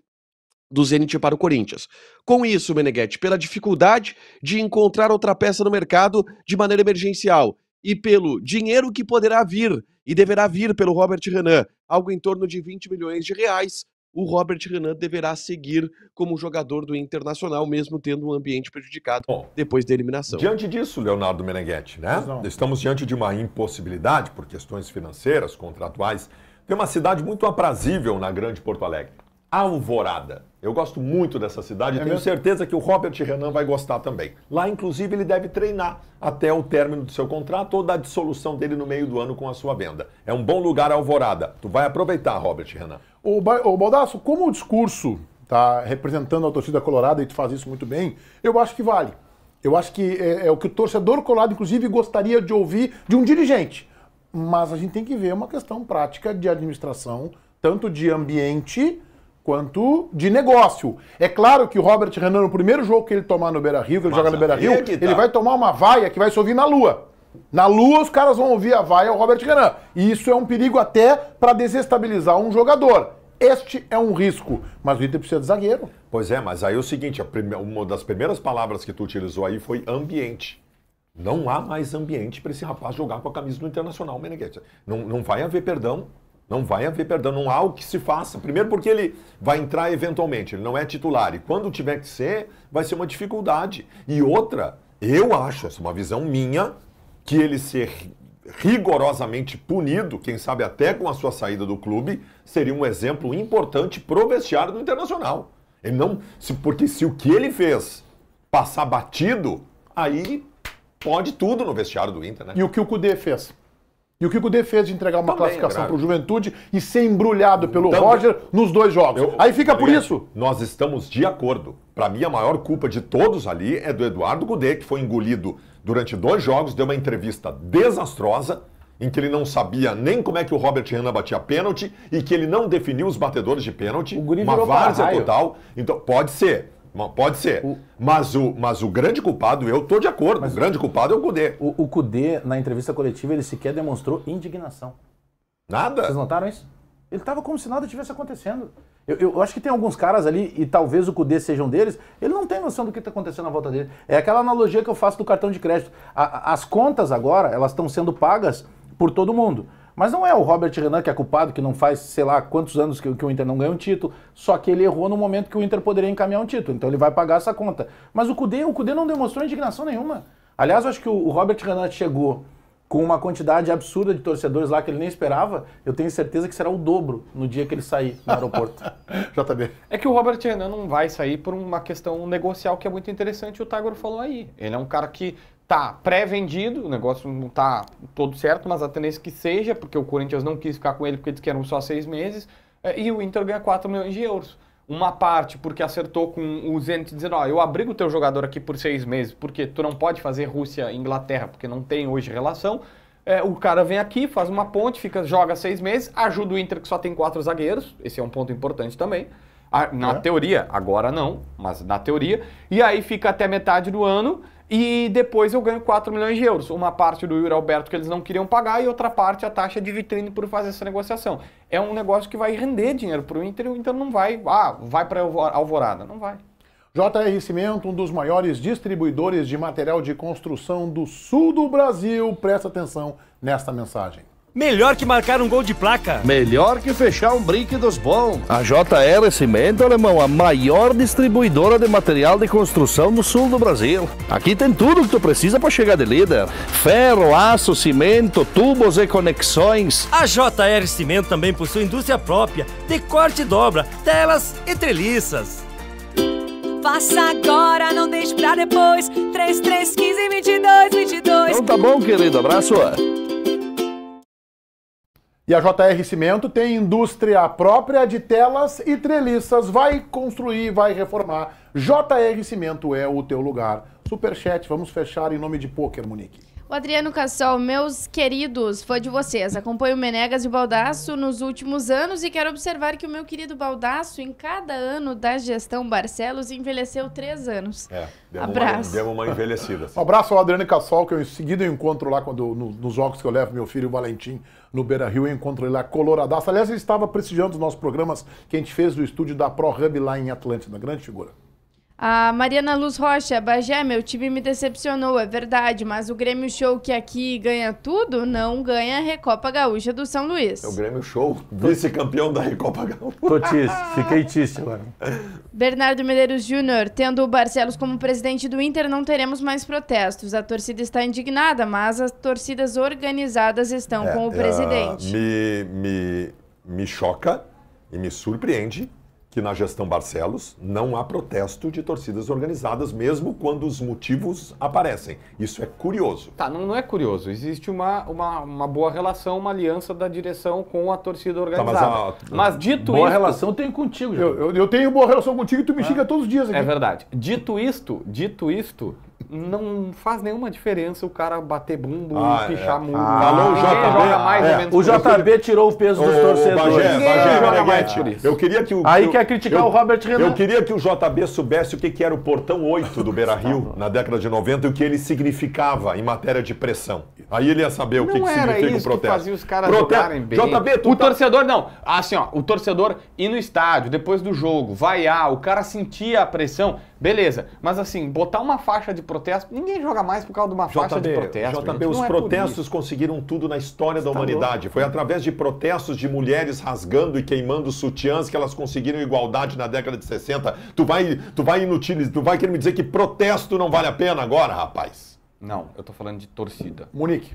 do Zenit para o Corinthians. Com isso, Meneghetti, pela dificuldade de encontrar outra peça no mercado de maneira emergencial e pelo dinheiro que poderá vir e deverá vir pelo Robert Renan, algo em torno de 20 milhões de reais, o Robert Renan deverá seguir como jogador do Internacional, mesmo tendo um ambiente prejudicado Bom, depois da eliminação. Diante disso, Leonardo Meneghetti, né? Estamos diante de uma impossibilidade por questões financeiras, contratuais. Tem uma cidade muito aprazível na Grande Porto Alegre. Alvorada. Eu gosto muito dessa cidade e é tenho mesmo? certeza que o Robert Renan vai gostar também. Lá, inclusive, ele deve treinar até o término do seu contrato ou da dissolução dele no meio do ano com a sua venda. É um bom lugar Alvorada. Tu vai aproveitar, Robert Renan. O, ba o Baldasso, como o discurso está representando a torcida colorada e tu faz isso muito bem, eu acho que vale. Eu acho que é, é o que o torcedor colorado, inclusive, gostaria de ouvir de um dirigente. Mas a gente tem que ver uma questão prática de administração, tanto de ambiente quanto de negócio. É claro que o Robert Renan, no primeiro jogo que ele tomar no Beira Rio, que ele Mas joga no Beira é Rio, é ele tá. vai tomar uma vaia que vai se ouvir na lua. Na lua, os caras vão ouvir a vaia o Robert Renan. E isso é um perigo até para desestabilizar um jogador. Este é um risco, mas o Inter precisa de zagueiro. Pois é, mas aí é o seguinte, prime... uma das primeiras palavras que tu utilizou aí foi ambiente. Não há mais ambiente para esse rapaz jogar com a camisa do Internacional, meneghetti Não, não vai haver perdão não vai haver perdão, não há o que se faça. Primeiro, porque ele vai entrar eventualmente, ele não é titular. E quando tiver que ser, vai ser uma dificuldade. E outra, eu acho, essa é uma visão minha, que ele ser rigorosamente punido, quem sabe até com a sua saída do clube, seria um exemplo importante pro vestiário do Internacional. Ele não, se, porque se o que ele fez passar batido, aí pode tudo no vestiário do Inter, né? E o que o Cudê fez? E o que o Cudê fez de entregar uma Também classificação é para o Juventude e ser embrulhado pelo então, Roger nos dois jogos. Eu, Aí fica por isso. Nós estamos de acordo. Para mim, a maior culpa de todos ali é do Eduardo Gudê, que foi engolido durante dois jogos, deu uma entrevista desastrosa, em que ele não sabia nem como é que o Robert Renan batia pênalti e que ele não definiu os batedores de pênalti. Uma várzea total. Então, pode ser. Pode ser. O... Mas, o, mas o grande culpado, eu estou de acordo, mas o grande culpado é o Cudê. O, o Cudê, na entrevista coletiva, ele sequer demonstrou indignação. Nada. Vocês notaram isso? Ele estava como se nada tivesse acontecendo. Eu, eu, acho que tem alguns caras ali, e talvez o Cudê seja um deles, ele não tem noção do que está acontecendo na volta dele. É aquela analogia que eu faço do cartão de crédito. A, as contas agora, elas estão sendo pagas por todo mundo. Mas não é o Robert Renan que é culpado, que não faz sei lá quantos anos que, que, o Inter não ganha um título, só que ele errou no momento que o Inter poderia encaminhar um título, então ele vai pagar essa conta. Mas o Cudê, o Cudê não demonstrou indignação nenhuma. Aliás, eu acho que o, o Robert Renan chegou com uma quantidade absurda de torcedores lá que ele nem esperava, eu tenho certeza que será o dobro no dia que ele sair do aeroporto. JB. É que o Robert Renan não vai sair por uma questão negocial que é muito interessante, o Tagoro falou aí. Ele é um cara que tá pré-vendido, o negócio não tá todo certo, mas a tendência é que seja, porque o Corinthians não quis ficar com ele porque eles queriam só seis meses, é, e o Inter ganha 4 milhões de euros. Uma parte porque acertou com o Zenit dizendo, ó, eu abrigo o teu jogador aqui por seis meses, porque tu não pode fazer Rússia e Inglaterra, porque não tem hoje relação. É, o cara vem aqui, faz uma ponte, fica, joga seis meses, ajuda o Inter que só tem quatro zagueiros, esse é um ponto importante também. Ah, na é. teoria, agora não, mas na teoria. E aí fica até metade do ano, e depois eu ganho 4 milhões de euros. Uma parte do Yuri Alberto que eles não queriam pagar e outra parte a taxa de vitrine por fazer essa negociação. É um negócio que vai render dinheiro para o Inter então o Inter não vai, ah, vai para Alvorada. Não vai. JR Cimento, um dos maiores distribuidores de material de construção do sul do Brasil, presta atenção nesta mensagem. Melhor que marcar um gol de placa. Melhor que fechar um brinque dos bons. A JL Cimento, alemão, a maior distribuidora de material de construção no sul do Brasil. Aqui tem tudo que tu precisa para chegar de líder: ferro, aço, cimento, tubos e conexões. A JR Cimento também possui indústria própria de corte e dobra, telas e treliças. Faça agora, não deixe pra depois. 3315 2222. Então tá bom, querido. Abraço. E a JR Cimento tem indústria própria de telas e treliças. Vai construir, vai reformar. JR Cimento é o teu lugar. Superchat, vamos fechar em nome de poker, Monique. O Adriano Cassol, meus queridos, foi de vocês. Acompanho o Menegas e o Baldaço nos últimos anos e quero observar que o meu querido Baldaço, em cada ano da gestão Barcelos, envelheceu três anos. É, deu Abraço. Uma, deu uma envelhecida. Um abraço ao Adriano Cassol, que eu em seguida encontro lá quando, no, nos jogos que eu levo meu filho o Valentim no Beira Rio. Eu encontro ele lá, coloradaço. Aliás, ele estava prestigiando os nossos programas que a gente fez do estúdio da Pro lá em Atlântida. Grande figura. A Mariana Luz Rocha, Bagé, meu time me decepcionou, é verdade, mas o Grêmio Show que aqui ganha tudo, não ganha a Recopa Gaúcha do São Luís. É o Grêmio Show, vice-campeão da Recopa Gaúcha. Tô triste, fiquei triste agora. Bernardo Medeiros Júnior, tendo o Barcelos como presidente do Inter, não teremos mais protestos. A torcida está indignada, mas as torcidas organizadas estão é, com o é, presidente. Uh, me, me, me choca e me surpreende que na gestão Barcelos não há protesto de torcidas organizadas, mesmo quando os motivos aparecem. Isso é curioso. Tá, não, não é curioso. Existe uma, uma, uma, boa relação, uma aliança da direção com a torcida organizada. Tá, mas, a, mas, dito boa Boa relação eu tenho contigo, eu, eu, eu, tenho boa relação contigo e tu me ah. xinga todos os dias aqui. É verdade. Dito isto, dito isto, não faz nenhuma diferença o cara bater bumbo ah, e é. pichar ah, é. muito. o JB. É. O JB tirou o peso dos o torcedores. Bagé, Bagé, joga mais por isso. Eu queria que o, Aí eu, quer criticar eu, o Robert Renan. Eu queria que o JB soubesse o que, que era o portão 8 do Beira-Rio tá na década de 90 e o que ele significava em matéria de pressão. Aí ele ia saber o que, que significa o protesto. Que fazia os caras Prote... jogarem bem. JB, tu o tá... torcedor não. Assim, ó, o torcedor ir no estádio depois do jogo, vaiar, o cara sentia a pressão, beleza. Mas assim, botar uma faixa de protesto, ninguém joga mais por causa de uma JB, faixa de protesto. JB, os é protestos conseguiram tudo na história Você da tá humanidade. Tá Foi através de protestos de mulheres rasgando e queimando sutiãs que elas conseguiram igualdade na década de 60. Tu vai, tu vai inutilizar, tu vai querer me dizer que protesto não vale a pena agora, rapaz? Não, eu tô falando de torcida. Monique.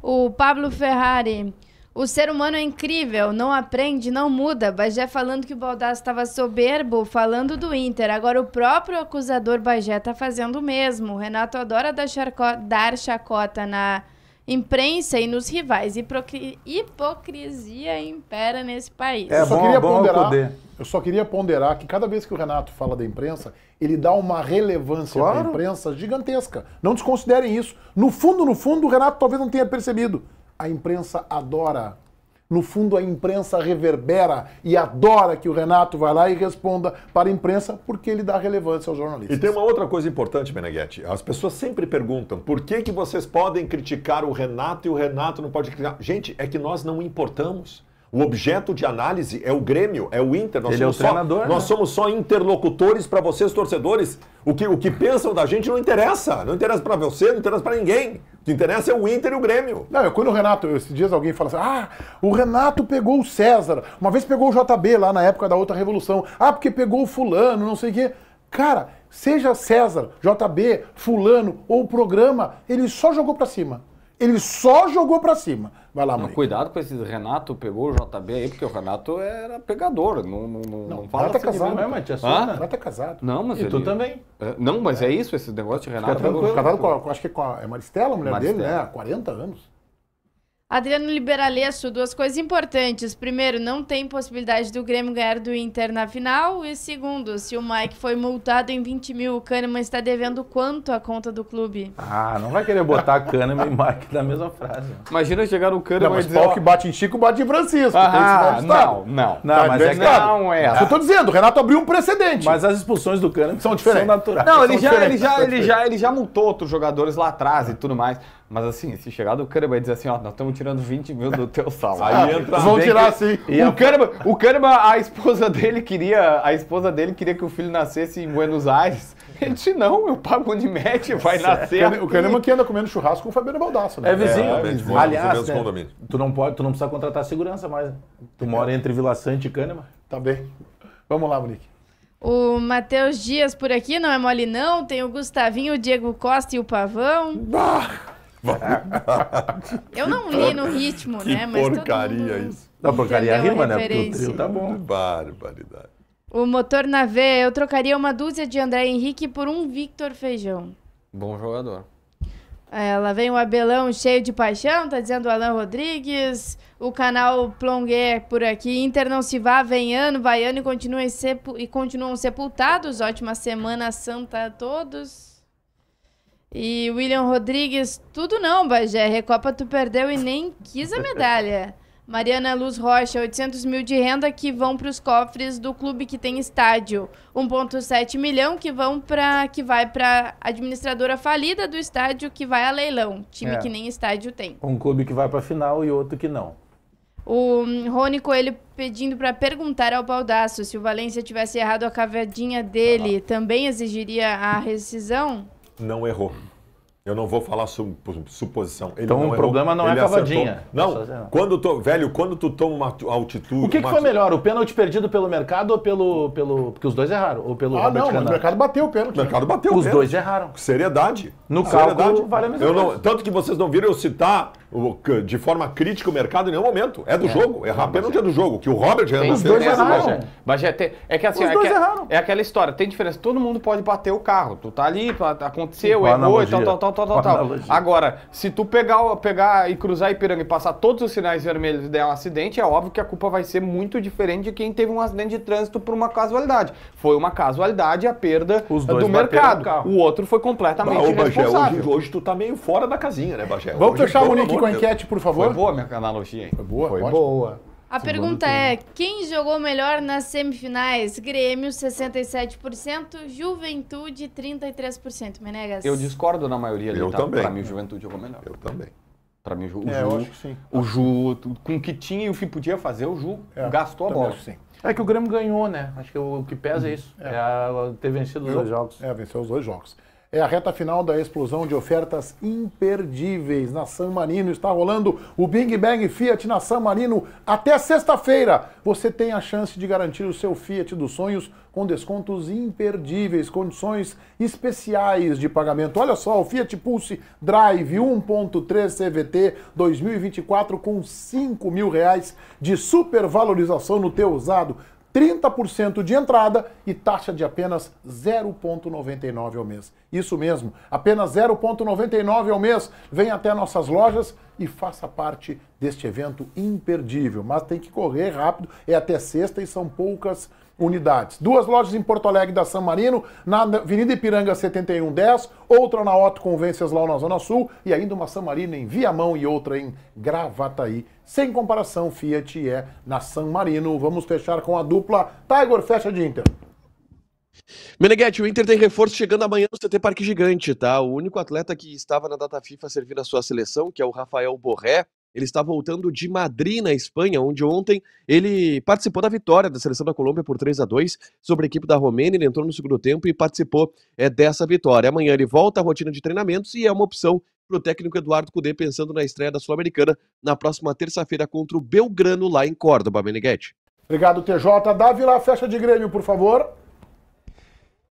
O Pablo Ferrari. O ser humano é incrível, não aprende, não muda. Bagé falando que o Baldassi estava soberbo, falando do Inter. Agora o próprio acusador Bagé está fazendo o mesmo. O Renato adora dar, dar chacota na imprensa e nos rivais. Hipocri... Hipocrisia impera nesse país. É, eu, só bom, queria bom ponderar, eu só queria ponderar que cada vez que o Renato fala da imprensa, ele dá uma relevância claro. imprensa gigantesca. Não desconsiderem isso. No fundo, no fundo, o Renato talvez não tenha percebido. A imprensa adora no fundo, a imprensa reverbera e adora que o Renato vá lá e responda para a imprensa porque ele dá relevância aos jornalistas. E tem uma outra coisa importante, Meneghetti. As pessoas sempre perguntam por que, que vocês podem criticar o Renato e o Renato não pode criticar. Gente, é que nós não importamos. O objeto de análise é o Grêmio, é o Inter. Nós Ele somos é o só, treinador. Nós né? somos só interlocutores para vocês, torcedores. O que, o que pensam da gente não interessa. Não interessa para você, não interessa para ninguém que interessa é o Inter e o Grêmio. Não, quando o Renato, esses dias alguém fala assim, ah, o Renato pegou o César, uma vez pegou o JB lá na época da outra revolução, ah, porque pegou o fulano, não sei o quê. Cara, seja César, JB, fulano ou o programa, ele só jogou para cima. Ele só jogou para cima. Vai lá, Maica. Cuidado com esse Renato, pegou o JB aí, porque o Renato era pegador. Não, não, não, não fala tá Renato é casado. Não é, mas Renato é casado. Não, mas e ele... tu também. É, não, mas é isso, esse negócio de Renato. Fica é tranquilo. Casado com, acho que com a é Maristela, a mulher Maristela. dele, né? Há 40 anos. Adriano Liberalesso, duas coisas importantes. Primeiro, não tem possibilidade do Grêmio ganhar do Inter na final. E segundo, se o Mike foi multado em 20 mil, o Kahneman está devendo quanto à conta do clube? Ah, não vai querer botar Kahneman e Mike na mesma frase. Imagina chegar o Kahneman não, mas e dizer... que bate em Chico, bate em Francisco. Ah, não, não, não. Não, tá, mas é, é que... não é. Eu tô dizendo, o Renato abriu um precedente. Mas as expulsões do Kahneman são diferentes. São naturais. Não, ele, já, ele, já, ele, já, ele já multou outros jogadores lá atrás e tudo mais. Mas assim, se chegar do Cânima e dizer assim, ó, nós estamos tirando 20 mil do teu salário. Aí entra Vão tirar sim. o, a... o Cânima, a esposa dele queria. A esposa dele queria que o filho nascesse em Buenos Aires. Ele disse, não, eu pago onde mete, vai nascer. O Cânima que anda comendo churrasco com o Fabiano Baldasso, né? É vizinho. É, é vizinho. Aliás, né, tu, não pode, tu não precisa contratar segurança mais. Tu mora entre Vila Sante e Cânima. Tá bem. Vamos lá, Monique. O Matheus Dias por aqui, não é mole não. Tem o Gustavinho, o Diego Costa e o Pavão. Bah! Eu não li no ritmo, que né? Mas porcaria mundo... isso. Não, porcaria rima, né? Porque o trio tá bom. Barbaridade. O motor na V, eu trocaria uma dúzia de André Henrique por um Victor Feijão. Bom jogador. Ela é, vem o Abelão cheio de paixão, tá dizendo o Alan Rodrigues. O canal Plonguer é por aqui. Inter não se vá, vem ano, vai ano e, continua sepu e continuam sepultados. Ótima Semana Santa a todos. E William Rodrigues, tudo não, Bagé. Recopa tu perdeu e nem quis a medalha. Mariana Luz Rocha, 800 mil de renda que vão para os cofres do clube que tem estádio. 1,7 milhão que vão para que vai para administradora falida do estádio que vai a leilão. Time é. que nem estádio tem. Um clube que vai para final e outro que não. O hum, Rony Coelho pedindo para perguntar ao Baldaço se o Valência tivesse errado a cavadinha dele, ah. também exigiria a rescisão? não errou. Eu não vou falar su suposição. Ele então o problema não é cavadinha. Não, quando tu, velho, quando tu toma uma altitude. O que, que foi melhor, o pênalti perdido pelo mercado ou pelo. pelo porque os dois erraram. Ou pelo ah, Robert não, o mercado bateu o pênalti. O mercado né? bateu Os pênalti. dois erraram. Seriedade. No carro vale a mesma eu não, Tanto que vocês não viram eu citar de forma crítica o mercado em nenhum momento. É do é. jogo, é apenas é do jogo. Que o Robert já Os dois erraram. Mas é, tem, é que assim, é, que, é, é aquela história, tem diferença. Todo mundo pode bater o carro. Tu tá ali, aconteceu, errou e tal, tal, tal, tal, tal. Agora, se tu pegar, pegar e cruzar Ipiranga e passar todos os sinais vermelhos e der um acidente, é óbvio que a culpa vai ser muito diferente de quem teve um acidente de trânsito por uma casualidade. Foi uma casualidade a perda do mercado. O outro foi completamente Bahia, irresponsável. Hoje, hoje, tu tá meio fora da casinha, né, Bagé? Vamos hoje, fechar o link com a enquete, por favor. Foi boa a minha analogia, hein? Foi boa? Foi ótimo. boa. A pergunta é: quem jogou melhor nas semifinais? Grêmio, 67%, Juventude, 33%. Menegas? Eu discordo na maioria Eu tá? também. Para mim, Juventude jogou melhor. Eu também. Para mim, o Ju. É, eu acho que sim. O Ju, com o que tinha e o que podia fazer, o Ju é, gastou a bola. Acho sim. É que o Grêmio ganhou, né? Acho que o que pesa é isso. É, é ter vencido os dois jogos. É, venceu os dois jogos é a reta final da explosão de ofertas imperdíveis na San Marino. Está rolando o Big Bang Fiat na San Marino até sexta-feira. Você tem a chance de garantir o seu Fiat dos sonhos com descontos imperdíveis, condições especiais de pagamento. Olha só, o Fiat Pulse Drive 1.3 CVT 2024 com 5 mil reais de supervalorização no teu usado. 30% de entrada e taxa de apenas 0,99 ao mês. Isso mesmo, apenas 0,99 ao mês. Venha até nossas lojas e faça parte deste evento imperdível. Mas tem que correr rápido, é até sexta e são poucas unidades. Duas lojas em Porto Alegre da San Marino, na Avenida Ipiranga 7110, outra na Otto lá na Zona Sul e ainda uma San Marino em Viamão e outra em Gravataí. Sem comparação, Fiat é na San Marino. Vamos fechar com a dupla Tiger fecha de Inter. Meneghetti, o Inter tem reforço chegando amanhã no CT Parque Gigante, tá? O único atleta que estava na data FIFA servindo a sua seleção, que é o Rafael Borré, ele está voltando de Madrid, na Espanha, onde ontem ele participou da vitória da seleção da Colômbia por 3 a 2 sobre a equipe da Romênia. Ele entrou no segundo tempo e participou é, dessa vitória. Amanhã ele volta à rotina de treinamentos e é uma opção para o técnico Eduardo Cudê, pensando na estreia da Sul-Americana na próxima terça-feira contra o Belgrano, lá em Córdoba, Meneghetti. Obrigado, TJ. Dá a fecha de Grêmio, por favor.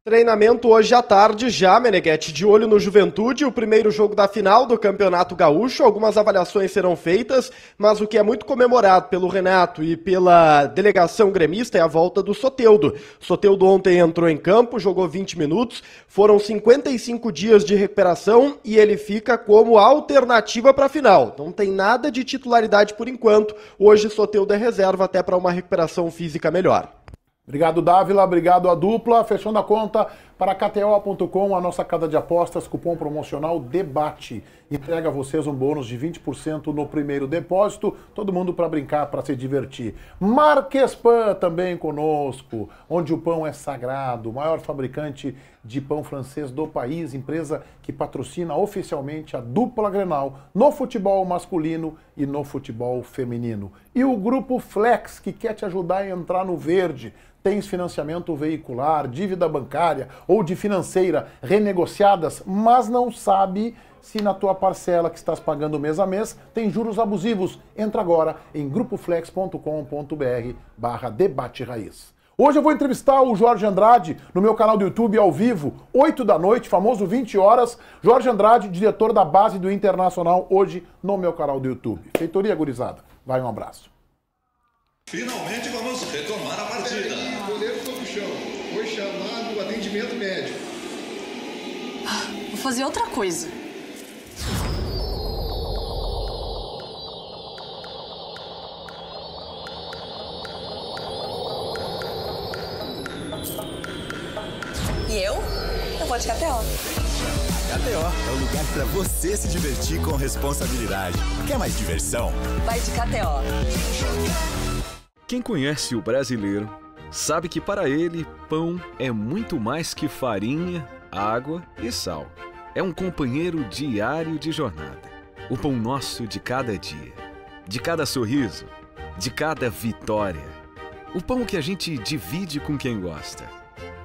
Treinamento hoje à tarde, já, Meneghetti, de olho no Juventude, o primeiro jogo da final do Campeonato Gaúcho. Algumas avaliações serão feitas, mas o que é muito comemorado pelo Renato e pela delegação gremista é a volta do Soteudo. Soteudo ontem entrou em campo, jogou 20 minutos, foram 55 dias de recuperação e ele fica como alternativa para a final. Não tem nada de titularidade por enquanto. Hoje, Soteudo é reserva até para uma recuperação física melhor. Obrigado, Dávila. Obrigado à dupla. Fechando a conta, para KTO.com, a nossa casa de apostas, cupom promocional DEBATE. Entrega a vocês um bônus de 20% no primeiro depósito. Todo mundo para brincar, para se divertir. Marquespan também conosco, onde o pão é sagrado. Maior fabricante de pão francês do país. Empresa que patrocina oficialmente a dupla Grenal no futebol masculino e no futebol feminino. E o Grupo Flex, que quer te ajudar a entrar no verde. Tens financiamento veicular, dívida bancária ou de financeira renegociadas, mas não sabe se na tua parcela que estás pagando mês a mês tem juros abusivos. Entra agora em grupoflex.com.br barra debate raiz. Hoje eu vou entrevistar o Jorge Andrade no meu canal do YouTube ao vivo, 8 da noite, famoso 20 horas. Jorge Andrade, diretor da base do Internacional, hoje no meu canal do YouTube. Feitoria Gurizada, vai um abraço. Finalmente vamos retomar a Vou fazer outra coisa. E eu? Eu vou de KTO. KTO é o lugar para você se divertir com responsabilidade. Quer mais diversão? Vai de KTO. Quem conhece o brasileiro sabe que para ele pão é muito mais que farinha, água e sal é um companheiro diário de jornada, o pão nosso de cada dia, de cada sorriso, de cada vitória, o pão que a gente divide com quem gosta,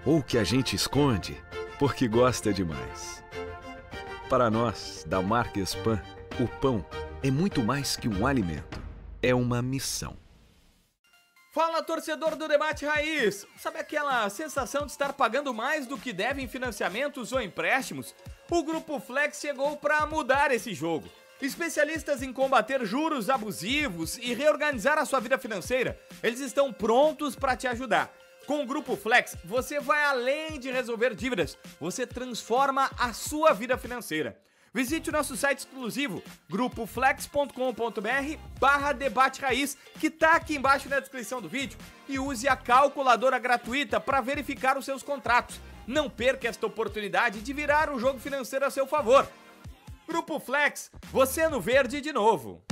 ou que a gente esconde porque gosta demais. Para nós, da marca Spam, o pão é muito mais que um alimento, é uma missão. Fala torcedor do Debate Raiz! Sabe aquela sensação de estar pagando mais do que deve em financiamentos ou empréstimos? o Grupo Flex chegou para mudar esse jogo. Especialistas em combater juros abusivos e reorganizar a sua vida financeira, eles estão prontos para te ajudar. Com o Grupo Flex, você vai além de resolver dívidas, você transforma a sua vida financeira. Visite o nosso site exclusivo, grupoflex.com.br barra debate raiz, que está aqui embaixo na descrição do vídeo, e use a calculadora gratuita para verificar os seus contratos. Não perca esta oportunidade de virar o jogo financeiro a seu favor. Grupo Flex, você no verde de novo.